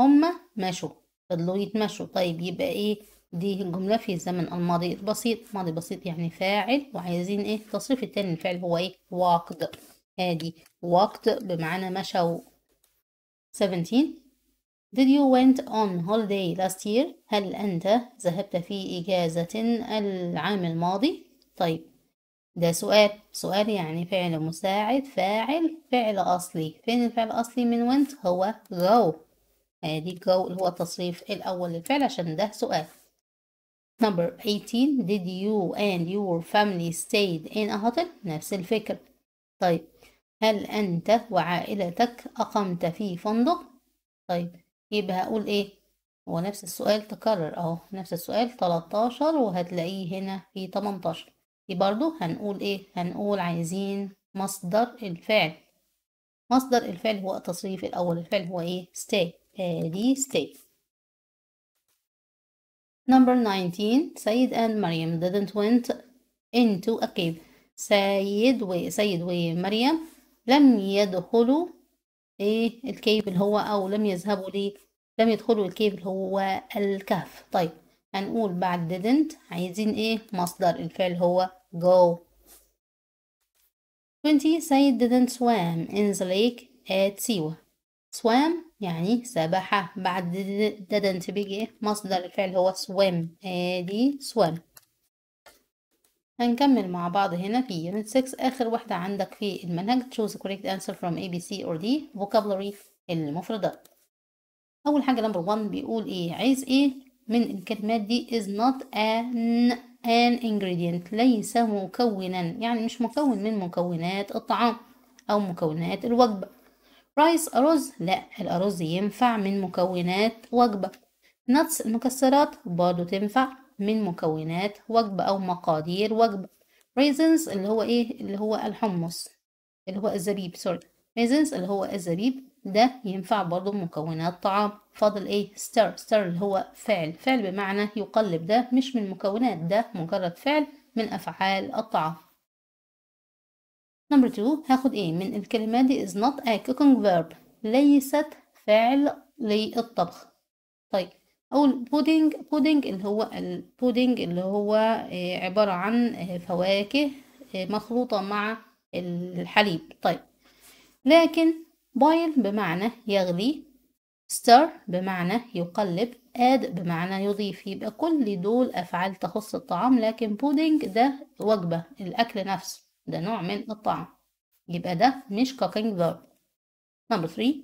هم مشوا فضلوا يتمشوا طيب يبقى ايه دي الجملة في الزمن الماضي البسيط ماضي بسيط يعني فاعل وعايزين ايه تصريف التاني الفعل هو ايه walked ادي وقت بمعنى مشوا 17 Did you went on holiday last year؟ هل أنت ذهبت في إجازة العام الماضي؟ طيب ده سؤال سؤال يعني فعل مساعد فاعل فعل أصلي فين الفعل الأصلي من went هو go ادي go اللي هو التصريف الأول للفعل عشان ده سؤال Number 18 Did you and your family stayed in a hotel؟ نفس الفكر طيب هل أنت وعائلتك أقمت في فندق؟ طيب يبقى هقول إيه؟ هو نفس السؤال تكرر أهو نفس السؤال 13 وهتلاقيه هنا في 18 برضو هنقول إيه؟ هنقول عايزين مصدر الفعل مصدر الفعل هو التصريف الأول الفعل هو إيه؟ stay آدي stay Number 19 سيد and مريم didn't went into a cave سيد وسيد ومريم لم يدخلوا ايه الكيف اللي هو او لم يذهبوا ليه لم يدخلوا الكيف اللي هو الكهف طيب هنقول بعد didn't عايزين ايه مصدر الفعل هو go 20 سيد didn't swam in the lake at سيوة swam يعني سبح بعد didn't بيجي إيه؟ مصدر الفعل هو swim ادي إيه swam هنكمل مع بعض هنا في unit 6 آخر واحدة عندك في المنهج choose correct answer from A, B, C or D vocabulary المفردات أول حاجة نمبر 1 بيقول إيه عايز إيه من الكلمات دي is not an an ingredient ليس مكونا يعني مش مكون من مكونات الطعام أو مكونات الوجبة رايس أرز لا الأرز ينفع من مكونات وجبة نتس المكسرات برضو تنفع من مكونات وجب أو مقادير وجب raisins اللي هو إيه اللي هو الحمص اللي هو الزبيب سوري raisins اللي هو الزبيب ده ينفع برضو مكونات طعام فاضل ايه stir stir اللي هو فعل فعل بمعنى يقلب ده مش من مكونات ده مجرد فعل من أفعال الطعام نمبر 2 هاخد ايه من الكلمات دي is not a cooking verb ليست فعل للطبخ طيب او البودنج بودنج اللي هو البودنج اللي هو آه، عبارة عن آه، فواكه آه، مخلوطة مع الحليب طيب لكن بايل بمعنى يغلي ستار بمعنى يقلب اد بمعنى يضيف يبقى كل دول افعال تخص الطعام لكن بودنج ده وجبة الاكل نفسه ده نوع من الطعام يبقى ده مش كوكينج verb نمبر 3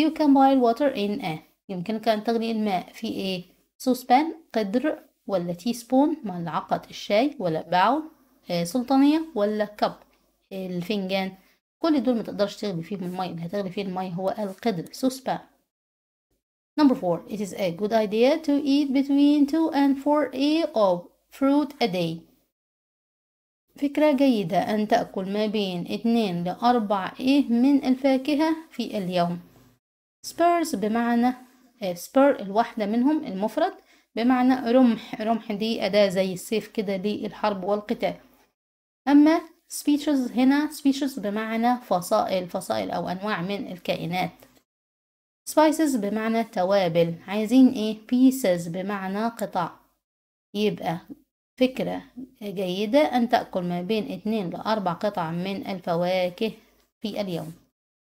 you can boil water in a يمكنك أن تغلي الماء في إيه؟ سوسبان قدر ولا تيسبون ملعقة الشاي ولا باعو آه سلطانية ولا كب آه، الفنجان كل دول ما تقدرش تغلي فيهم المية اللي هتغلي فيه المية هو القدر سوسبان Number four, it is a good idea to eat between two and four a of fruit a day. فكرة جيدة أن تأكل ما بين اتنين لأربع إيه من الفاكهة في اليوم. Spurs بمعنى سبر آه، الواحدة منهم المفرد بمعنى رمح رمح دي أداة زي السيف كده للحرب والقتال أما سبيتشز هنا سبيتشز بمعنى فصائل فصائل أو أنواع من الكائنات spices بمعنى توابل عايزين ايه pieces بمعنى قطع يبقى فكرة جيدة أن تأكل ما بين اتنين لأربع قطع من الفواكه في اليوم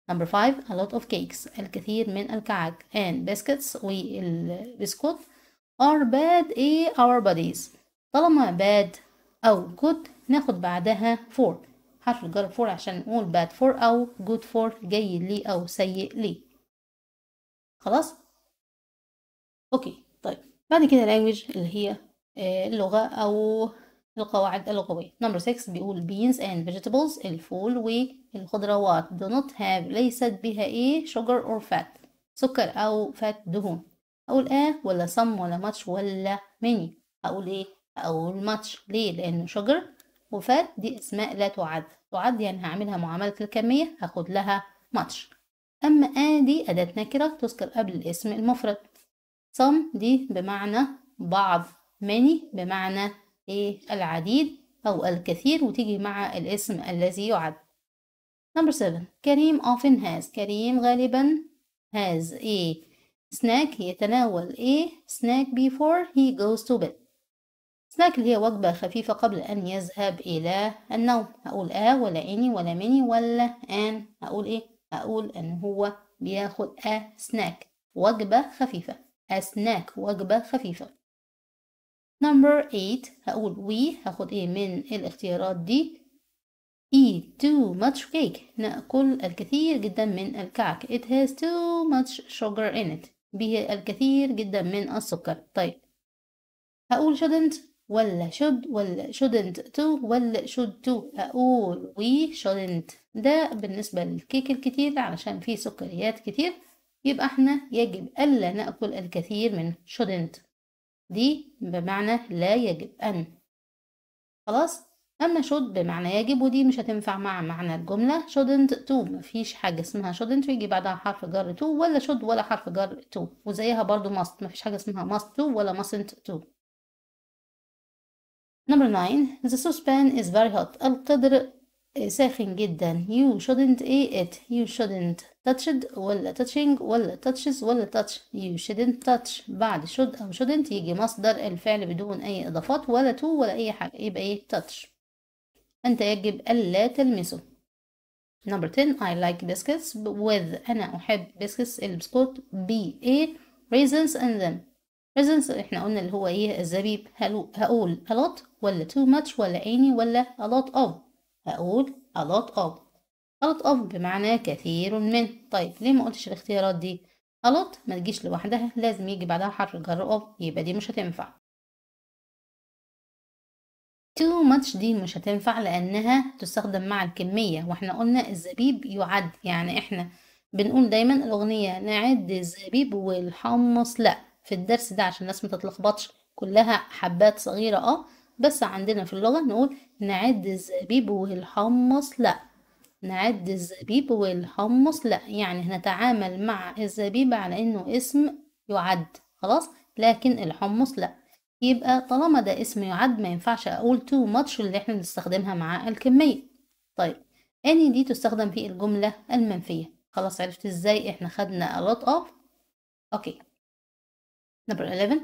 Number five, a lot of cakes الكثير من الكعك and biscuits والبسكوت are bad in our bodies طالما bad أو good ناخد بعدها for حرف الجر for عشان نقول bad for أو good for جيد لي أو سيء لي خلاص أوكي طيب بعد كده language اللي هي آه، اللغة أو القواعد اللغوية نمبر 6 بيقول beans and vegetables الفول والخضروات do not have ليست بها ايه sugar or fat سكر أو فات دهون أقول آه ولا some ولا much ولا many أقول إيه أقول much ليه لان sugar وفات دي أسماء لا تعد تعد يعني هعملها معاملة الكمية هاخد لها much أما آه دي أداة نكرة تذكر قبل الاسم المفرد some دي بمعنى بعض many بمعنى ايه العديد أو الكثير وتيجي مع الاسم الذي يعد نمبر 7 كريم often has كريم غالبا has ايه سناك يتناول ايه سناك before he goes to bed سناك اللي هي وجبة خفيفة قبل أن يذهب إلى النوم هقول آه ولا إني ولا مني ولا أن هقول إيه هقول إن هو بياخد آه سناك وجبة خفيفة آه a سناك وجبة خفيفة number 8 هقول we هاخد ايه من الاختيارات دي eat too much cake نأكل الكثير جدا من الكعك it has too much sugar in it به الكثير جدا من السكر طيب هقول shouldn't ولا should ولا shouldn't to ولا should to أقول we shouldn't ده بالنسبة للكيك الكتير علشان فيه سكريات كتير يبقى احنا يجب ألا نأكل الكثير من shouldn't دي بمعنى لا يجب أن خلاص أما should بمعنى يجب ودي مش هتنفع مع معنى الجملة shouldn't to مفيش حاجة اسمها shouldn't يجي بعدها حرف جر to ولا should ولا حرف جر to وزيها برضو must مفيش حاجة اسمها must to ولا mustn't to Number 9 The saucepan is very hot القدر ساخن جدا You shouldn't eat it You shouldn't touched ولا touching ولا touches ولا touch you shouldn't touch بعد should او shouldn't يجي مصدر الفعل بدون اي اضافات ولا تو ولا اي حاجه يبقى ايه touch انت يجب الا تلمسه number 10 I like biscuits with انا احب biscuits البسكوت B a raisins and them raisins احنا قلنا اللي هو ايه الزبيب هقول a lot ولا too much ولا any ولا a lot of هقول a lot of اوف بمعنى كثير منه طيب ليه ما قلتش الاختيارات دي الط ما تجيش لوحدها لازم يجي بعدها حرف جر اوف يبقى دي مش هتنفع too much دي مش هتنفع لانها تستخدم مع الكميه واحنا قلنا الزبيب يعد يعني احنا بنقول دايما الاغنيه نعد الزبيب والحمص لا في الدرس ده عشان الناس ما تتلخبطش كلها حبات صغيره اه بس عندنا في اللغه نقول نعد الزبيب والحمص لا نعد الزبيب والحمص لا يعني هنتعامل مع الزبيب على انه اسم يعد خلاص لكن الحمص لا يبقى طالما ده اسم يعد ما ينفعش اقول تو ماتش اللي احنا بنستخدمها مع الكمية طيب اني دي تستخدم في الجملة المنفية خلاص عرفت ازاي احنا خدنا a lot of اوكي نمبر 11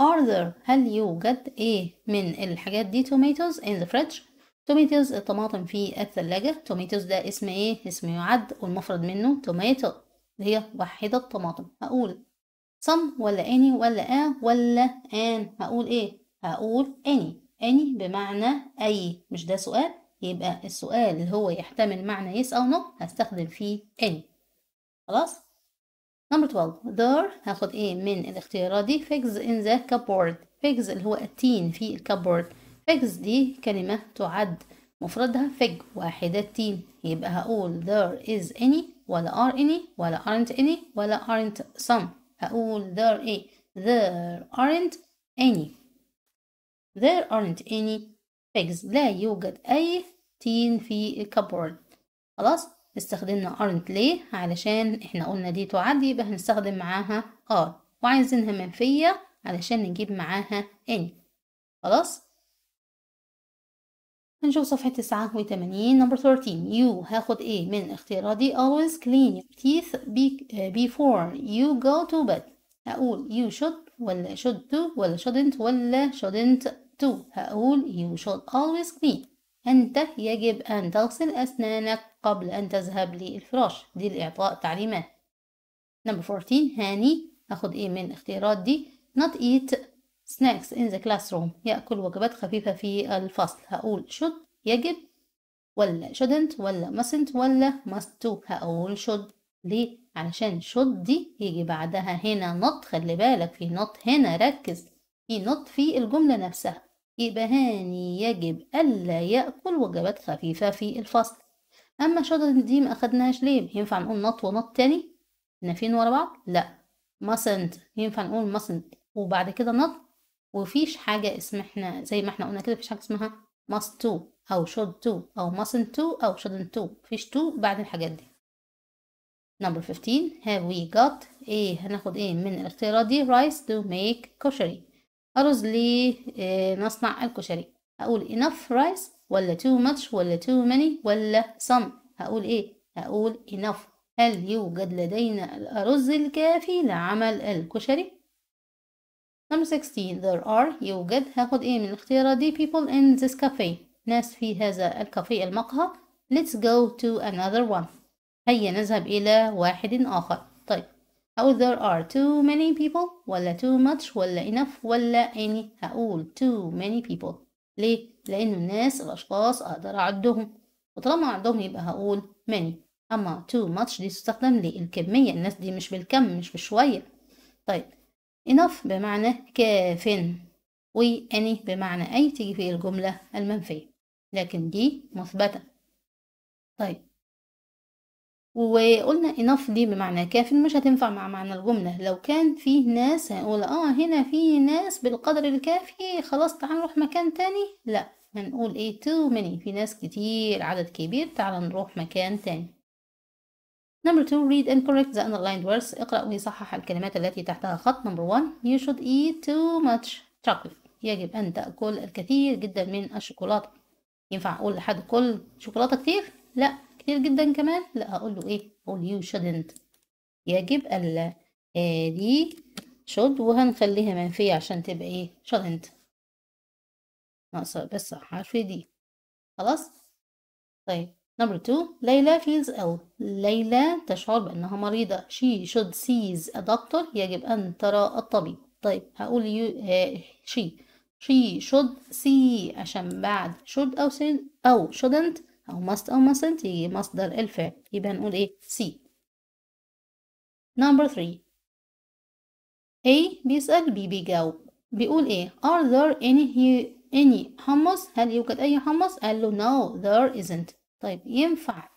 are there هل يوجد ايه من الحاجات دي tomatoes in the fridge توميتوز الطماطم في الثلاجة توميتوز ده اسم ايه اسم يعد والمفرد منه توميتو اللي هي واحدة الطماطم هقول صم ولا اني ولا اه ولا ان هقول ايه هقول اني اني بمعنى اي مش ده سؤال يبقى السؤال اللي هو يحتمل معنى يس او نو هستخدم فيه اني خلاص نمبر 12 دور هاخد ايه من الاختيارات دي فيجز ان ذا كابورد فيجز اللي هو التين في الكابورد فيجز دي كلمة تعد مفردها فيج واحدة تين يبقى هقول there is any ولا are any ولا aren't any ولا aren't some هقول there ايه there aren't any there aren't any figs لا يوجد أي تين في الكبورد خلاص استخدمنا aren't ليه علشان احنا قلنا دي تعد يبقى هنستخدم معاها are وعايزينها منفية علشان نجيب معاها any خلاص هنشوف صفحة تسعة وتمانين نمبر 13 يو هاخد ايه من اختيارات دي always clean your teeth uh, before you go to bed هقول you should ولا should do ولا shouldn't ولا shouldn't do هقول you should always clean أنت يجب أن تغسل أسنانك قبل أن تذهب للفراش دي الإعطاء تعليمات نمبر 14 هاني هاخد ايه من اختيارات دي not eat snacks in the classroom يأكل وجبات خفيفة في الفصل هقول should يجب ولا shouldn't ولا mustn't ولا must to هقول should ليه علشان should دي يجي بعدها هنا not خلي بالك في not هنا ركز في not في الجملة نفسها يبقى هاني يجب ألا يأكل وجبات خفيفة في الفصل أما shouldn't دي ما أخدناهاش ليه ينفع نقول not ونط تاني نافين ورا بعض لا mustn't ينفع نقول mustn't وبعد كده not وفيش حاجة اسمها احنا زي ما احنا قلنا كده مفيش حاجة اسمها must to أو should to أو mustn't to أو shouldn't to مفيش to بعد الحاجات دي number 15 have we got ايه هناخد ايه من الاختيارات دي rice to make كشري أرز لي إيه نصنع الكشري هقول enough rice ولا too much ولا too many ولا some هقول ايه هقول enough هل يوجد لدينا الأرز الكافي لعمل الكشري number 16 there are يوجد هاخد ايه من الاختيارات دي people in this cafe ناس في هذا الكافيه المقهى let's go to another one هيا نذهب إلى واحد آخر طيب هقول there are too many people ولا too much ولا enough ولا any هقول too many people ليه؟ لأنه الناس الأشخاص أقدر أعدهم وطالما عندهم يبقى هقول many أما too much دي تستخدم للكمية الناس دي مش بالكم مش بشوية طيب enough بمعنى كاف و any بمعنى أي تيجي في الجملة المنفية لكن دي مثبتة طيب وقلنا enough دي بمعنى كاف مش هتنفع مع معنى الجملة لو كان فيه ناس هنقول اه هنا فيه ناس بالقدر الكافي خلاص تعال نروح مكان تاني لا هنقول ايه too many في ناس كتير عدد كبير تعال نروح مكان تاني Number two, read and correct the underlined words اقرأ وصحح الكلمات التي تحتها خط Number one, you should eat too much chocolate يجب أن تأكل الكثير جدا من الشوكولاتة ينفع أقول لحد كل شوكولاتة كتير؟ لا كتير جدا كمان لا أقول له إيه؟ أقول you shouldn't يجب ألا آه، دي should وهنخليها منفية عشان تبقى إيه؟ shouldn't ناقصة بس حرف دي خلاص؟ طيب Number two, Layla feels ill. ليلى تشعر بأنها مريضة. She should sees a doctor. يجب أن ترى الطبيب. طيب هقول you, uh, she. She should see عشان بعد should أو seen أو shouldn't أو must أو mustn't يجي مصدر الفعل. يبقى نقول إيه see. Number three. A بيسأل B بيجاوب. بيقول إيه are there any any hummus هل يوجد أي حمص؟ قال له no there isn't. طيب ينفع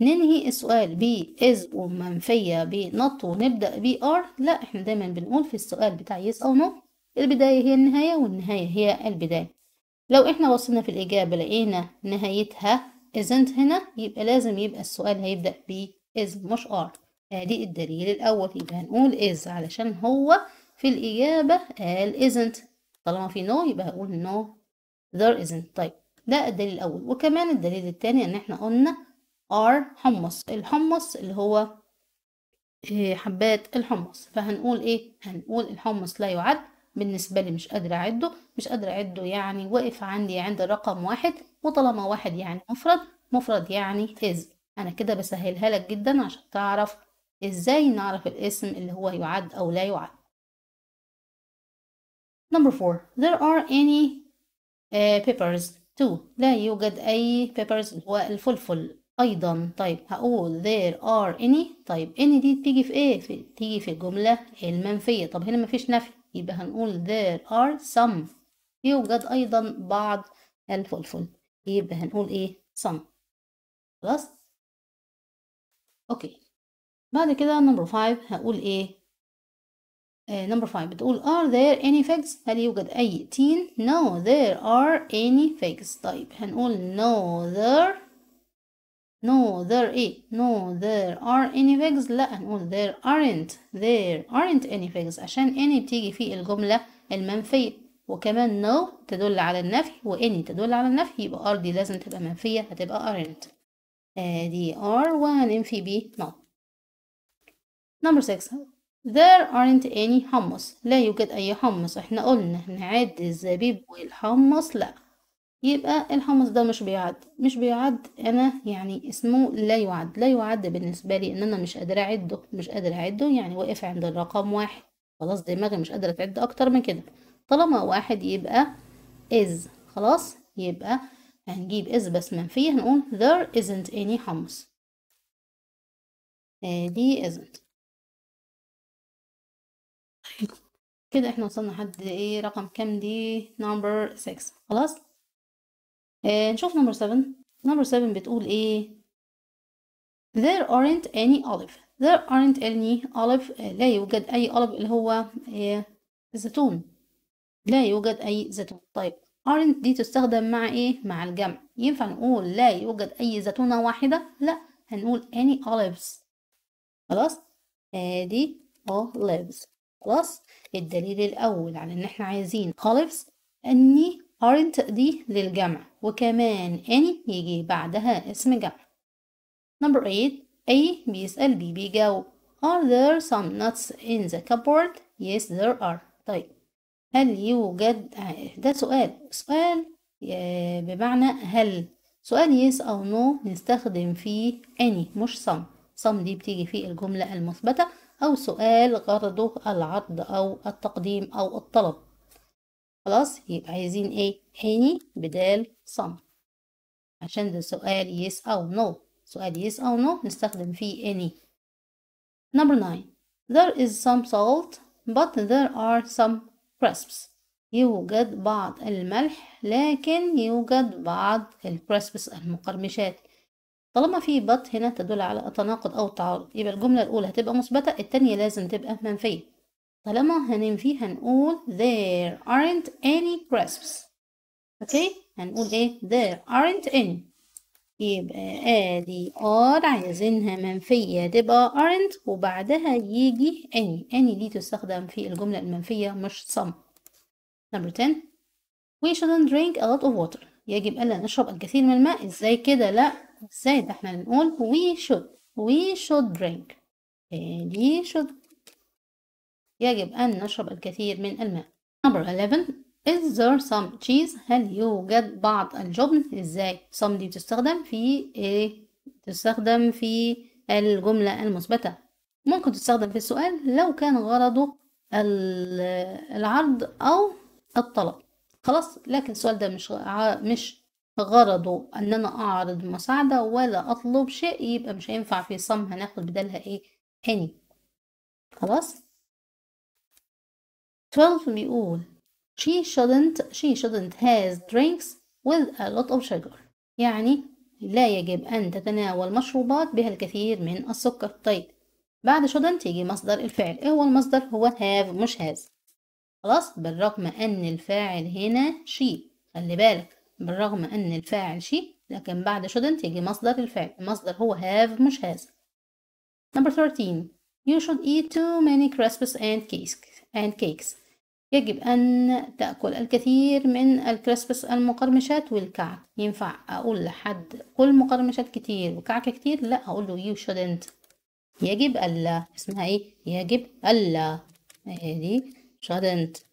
ننهي السؤال ب is ومنفية ب not ونبدأ ب are لا احنا دايما بنقول في السؤال بتاع yes أو no البداية هي النهاية والنهاية هي البداية لو احنا وصلنا في الإجابة لقينا نهايتها isn't هنا يبقى لازم يبقى السؤال هيبدأ ب is مش are ادي الدليل الأول يبقى هنقول is علشان هو في الإجابة قال isn't طالما في no يبقى هقول no there isn't طيب ده الدليل الأول وكمان الدليل التاني إن إحنا قلنا ار حمص الحمص اللي هو آه، حبات الحمص فهنقول إيه هنقول الحمص لا يعد بالنسبة لي مش قادرة أعده مش قادرة أعده يعني وقف عندي عند رقم واحد وطالما واحد يعني مفرد مفرد يعني از أنا كده بسهلها لك جدا عشان تعرف إزاي نعرف الاسم اللي هو يعد أو لا يعد Number 4 there are any uh, آه، papers 2 لا يوجد أي peppers هو الفلفل أيضا طيب هقول there are any طيب any دي تيجي في إيه؟ في تيجي في الجملة المنفية طب هنا مفيش نفي يبقى هنقول there are some يوجد أيضا بعض الفلفل يبقى هنقول إيه some خلاص أوكي بعد كده نمبر 5 هقول إيه نمبر آه، 5 بتقول are there any figs هل يوجد أي تين no there are any figs طيب هنقول no there no there ايه no there are any figs لا هنقول there aren't there aren't any figs عشان any بتيجي في الجملة المنفية وكمان no تدل على النفي واني تدل على النفي يبقى are دي لازم تبقى منفية هتبقى aren't ادي آه، دي are وهننفي بيه not نمبر 6 There aren't any hummus لا يوجد أي حمص احنا قلنا نعد الزبيب والحمص لا يبقى الحمص ده مش بيعد مش بيعد أنا يعني اسمه لا يعد لا يعد بالنسبة لي إن أنا مش قادرة أعده مش قادرة أعده يعني واقف عند الرقم واحد خلاص دماغي مش قادرة تعد أكتر من كده طالما واحد يبقى is خلاص يبقى هنجيب is بس منفية هنقول there isn't any حمص آه، دي isn't كده احنا وصلنا لحد ايه رقم كام دي نمبر 6 خلاص اه نشوف نمبر 7 نمبر 7 بتقول ايه there aren't any olive there aren't any olive اه لا يوجد اي olive اللي هو ايه الزيتون لا يوجد اي زيتون طيب aren't دي تستخدم مع ايه مع الجمع ينفع نقول لا يوجد اي زيتونه واحده لا هنقول any olives خلاص ادي آه، olives بلس الدليل الأول على إن إحنا عايزين خالص أني aren't دي للجمع وكمان اني يجي بعدها اسم جمع number 8 A بيسأل B بيجاوب Are there some nuts in the cupboard? Yes there are طيب هل يوجد ده سؤال سؤال آه، بمعنى هل سؤال yes أو no نستخدم فيه any مش some some دي بتيجي في الجملة المثبتة أو سؤال غرضه العرض أو التقديم أو الطلب خلاص يبقى عايزين ايه any بدال صم عشان ده سؤال yes أو no سؤال yes أو no نستخدم فيه any number ناين there is some salt but there are some crisps يوجد بعض الملح لكن يوجد بعض الكريسبس المقرمشات طالما في بط هنا تدل على تناقض أو تعارض يبقى الجملة الأولى هتبقى مثبتة التانية لازم تبقى منفية طالما هننفي هنقول there aren't any crisps اوكي هنقول ايه there aren't any يبقى ادي ار عايزينها منفية تبقى aren't وبعدها يجي any any دي تستخدم في الجملة المنفية مش some number 10 we shouldn't drink a lot of water يجب ألا نشرب الكثير من الماء ازاي كده لا ازاي ده احنا نقول we should we should drink آه، we should يجب أن نشرب الكثير من الماء number 11 is there some cheese هل يوجد بعض الجبن ازاي some دي بتستخدم في ايه تستخدم في الجملة المثبتة ممكن تستخدم في السؤال لو كان غرضه العرض أو الطلب خلاص لكن السؤال ده مش مش غرضه ان انا اعرض مساعدة ولا اطلب شيء يبقى مش هينفع في صم هناخد بدالها ايه any خلاص 12 بيقول she shouldn't she shouldn't has drinks with a lot of sugar يعني لا يجب أن تتناول مشروبات بها الكثير من السكر طيب بعد shouldn't يجي مصدر الفعل ايه هو المصدر هو have مش has خلاص بالرغم أن الفاعل هنا she خلي بالك بالرغم أن الفاعل شي لكن بعد shouldn't يجي مصدر الفعل المصدر هو have مش has number 13 you should eat too many crisps and cakes and cakes يجب أن تأكل الكثير من الكريسبس المقرمشات والكعك ينفع أقول لحد كل مقرمشات كتير وكعك كتير لا أقول له you shouldn't يجب ألا اسمها إيه يجب ألا ادي shouldn't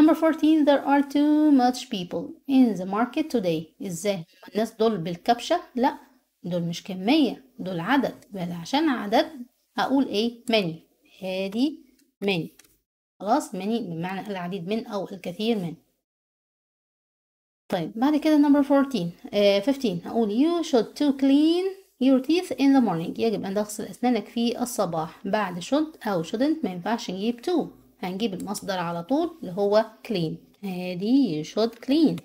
Number 14 there are too much people in the market today ازاي الناس دول بالكبشة لا دول مش كمية دول عدد بل عشان عدد هقول ايه many هادي many خلاص many بمعنى العديد من او الكثير من طيب بعد كده number 14 آه 15 هقول you should to clean your teeth in the morning يجب ان تغسل اسنانك في الصباح بعد should او shouldn't ما ينفعش نجيب to هنجيب المصدر على طول اللي هو clean هادي you should clean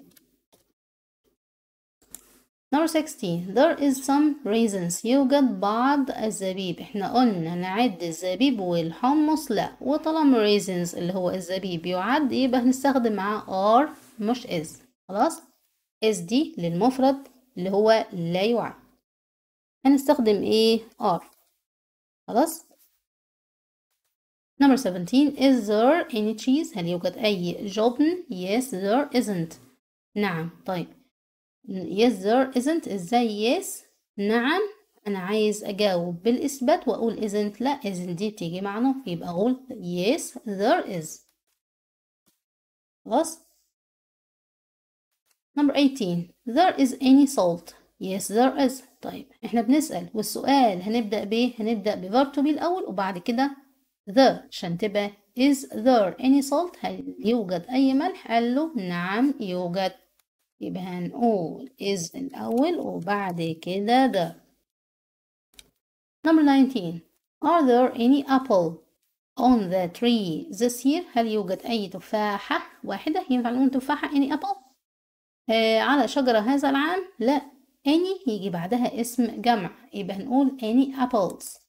number 16 there is some raisins يوجد بعض الزبيب احنا قلنا نعد الزبيب والحمص لا وطالما raisins اللي هو الزبيب يعد يبقى هنستخدم معاه are مش is خلاص is دي للمفرد اللي هو لا يعد هنستخدم ايه are خلاص Number 17 Is there any cheese؟ هل يوجد أي جبن؟ Yes there isn't نعم طيب Yes there isn't ازاي yes نعم أنا عايز أجاوب بالإثبات وأقول isn't لا isn't دي بتيجي معنا نفي يبقى أقول yes there is خلاص Number 18 There is any salt Yes there is طيب احنا بنسأل والسؤال هنبدأ بإيه؟ هنبدأ بverb to be الأول وبعد كده the عشان تبقى is there any salt هل يوجد أي ملح قال له نعم يوجد يبقى هنقول is الأول وبعد كده the number 19 are there any apple on the tree this year هل يوجد أي تفاحة واحدة ينفع نقول تفاحة any apple آه على شجرة هذا العام لا any يجي بعدها اسم جمع يبقى هنقول any apples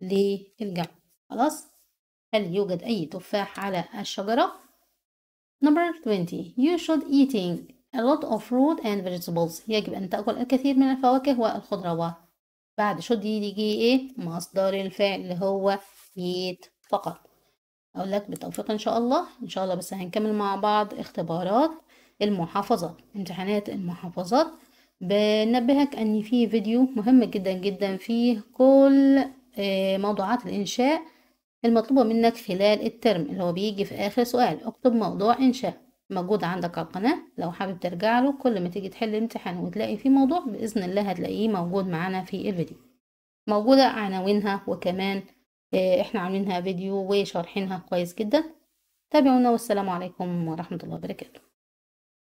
للجمع خلاص هل يوجد أي تفاح على الشجرة؟ Number 20 You should eating a lot of fruit and vegetables يجب أن تأكل الكثير من الفواكه والخضروات بعد should يجي إيه؟ مصدر الفعل اللي هو eat فقط أقول لك بالتوفيق إن شاء الله إن شاء الله بس هنكمل مع بعض اختبارات المحافظات امتحانات المحافظات بنبهك أن في فيديو مهم جدا جدا فيه كل آه، موضوعات الإنشاء المطلوبة منك خلال الترم اللي هو بيجي في آخر سؤال اكتب موضوع إنشاء موجود عندك على القناة لو حابب ترجع له كل ما تيجي تحل الامتحان وتلاقي فيه موضوع بإذن الله هتلاقيه موجود معانا في الفيديو موجودة عناوينها وكمان آه، احنا عاملينها فيديو وشارحينها كويس جدا تابعونا والسلام عليكم ورحمة الله وبركاته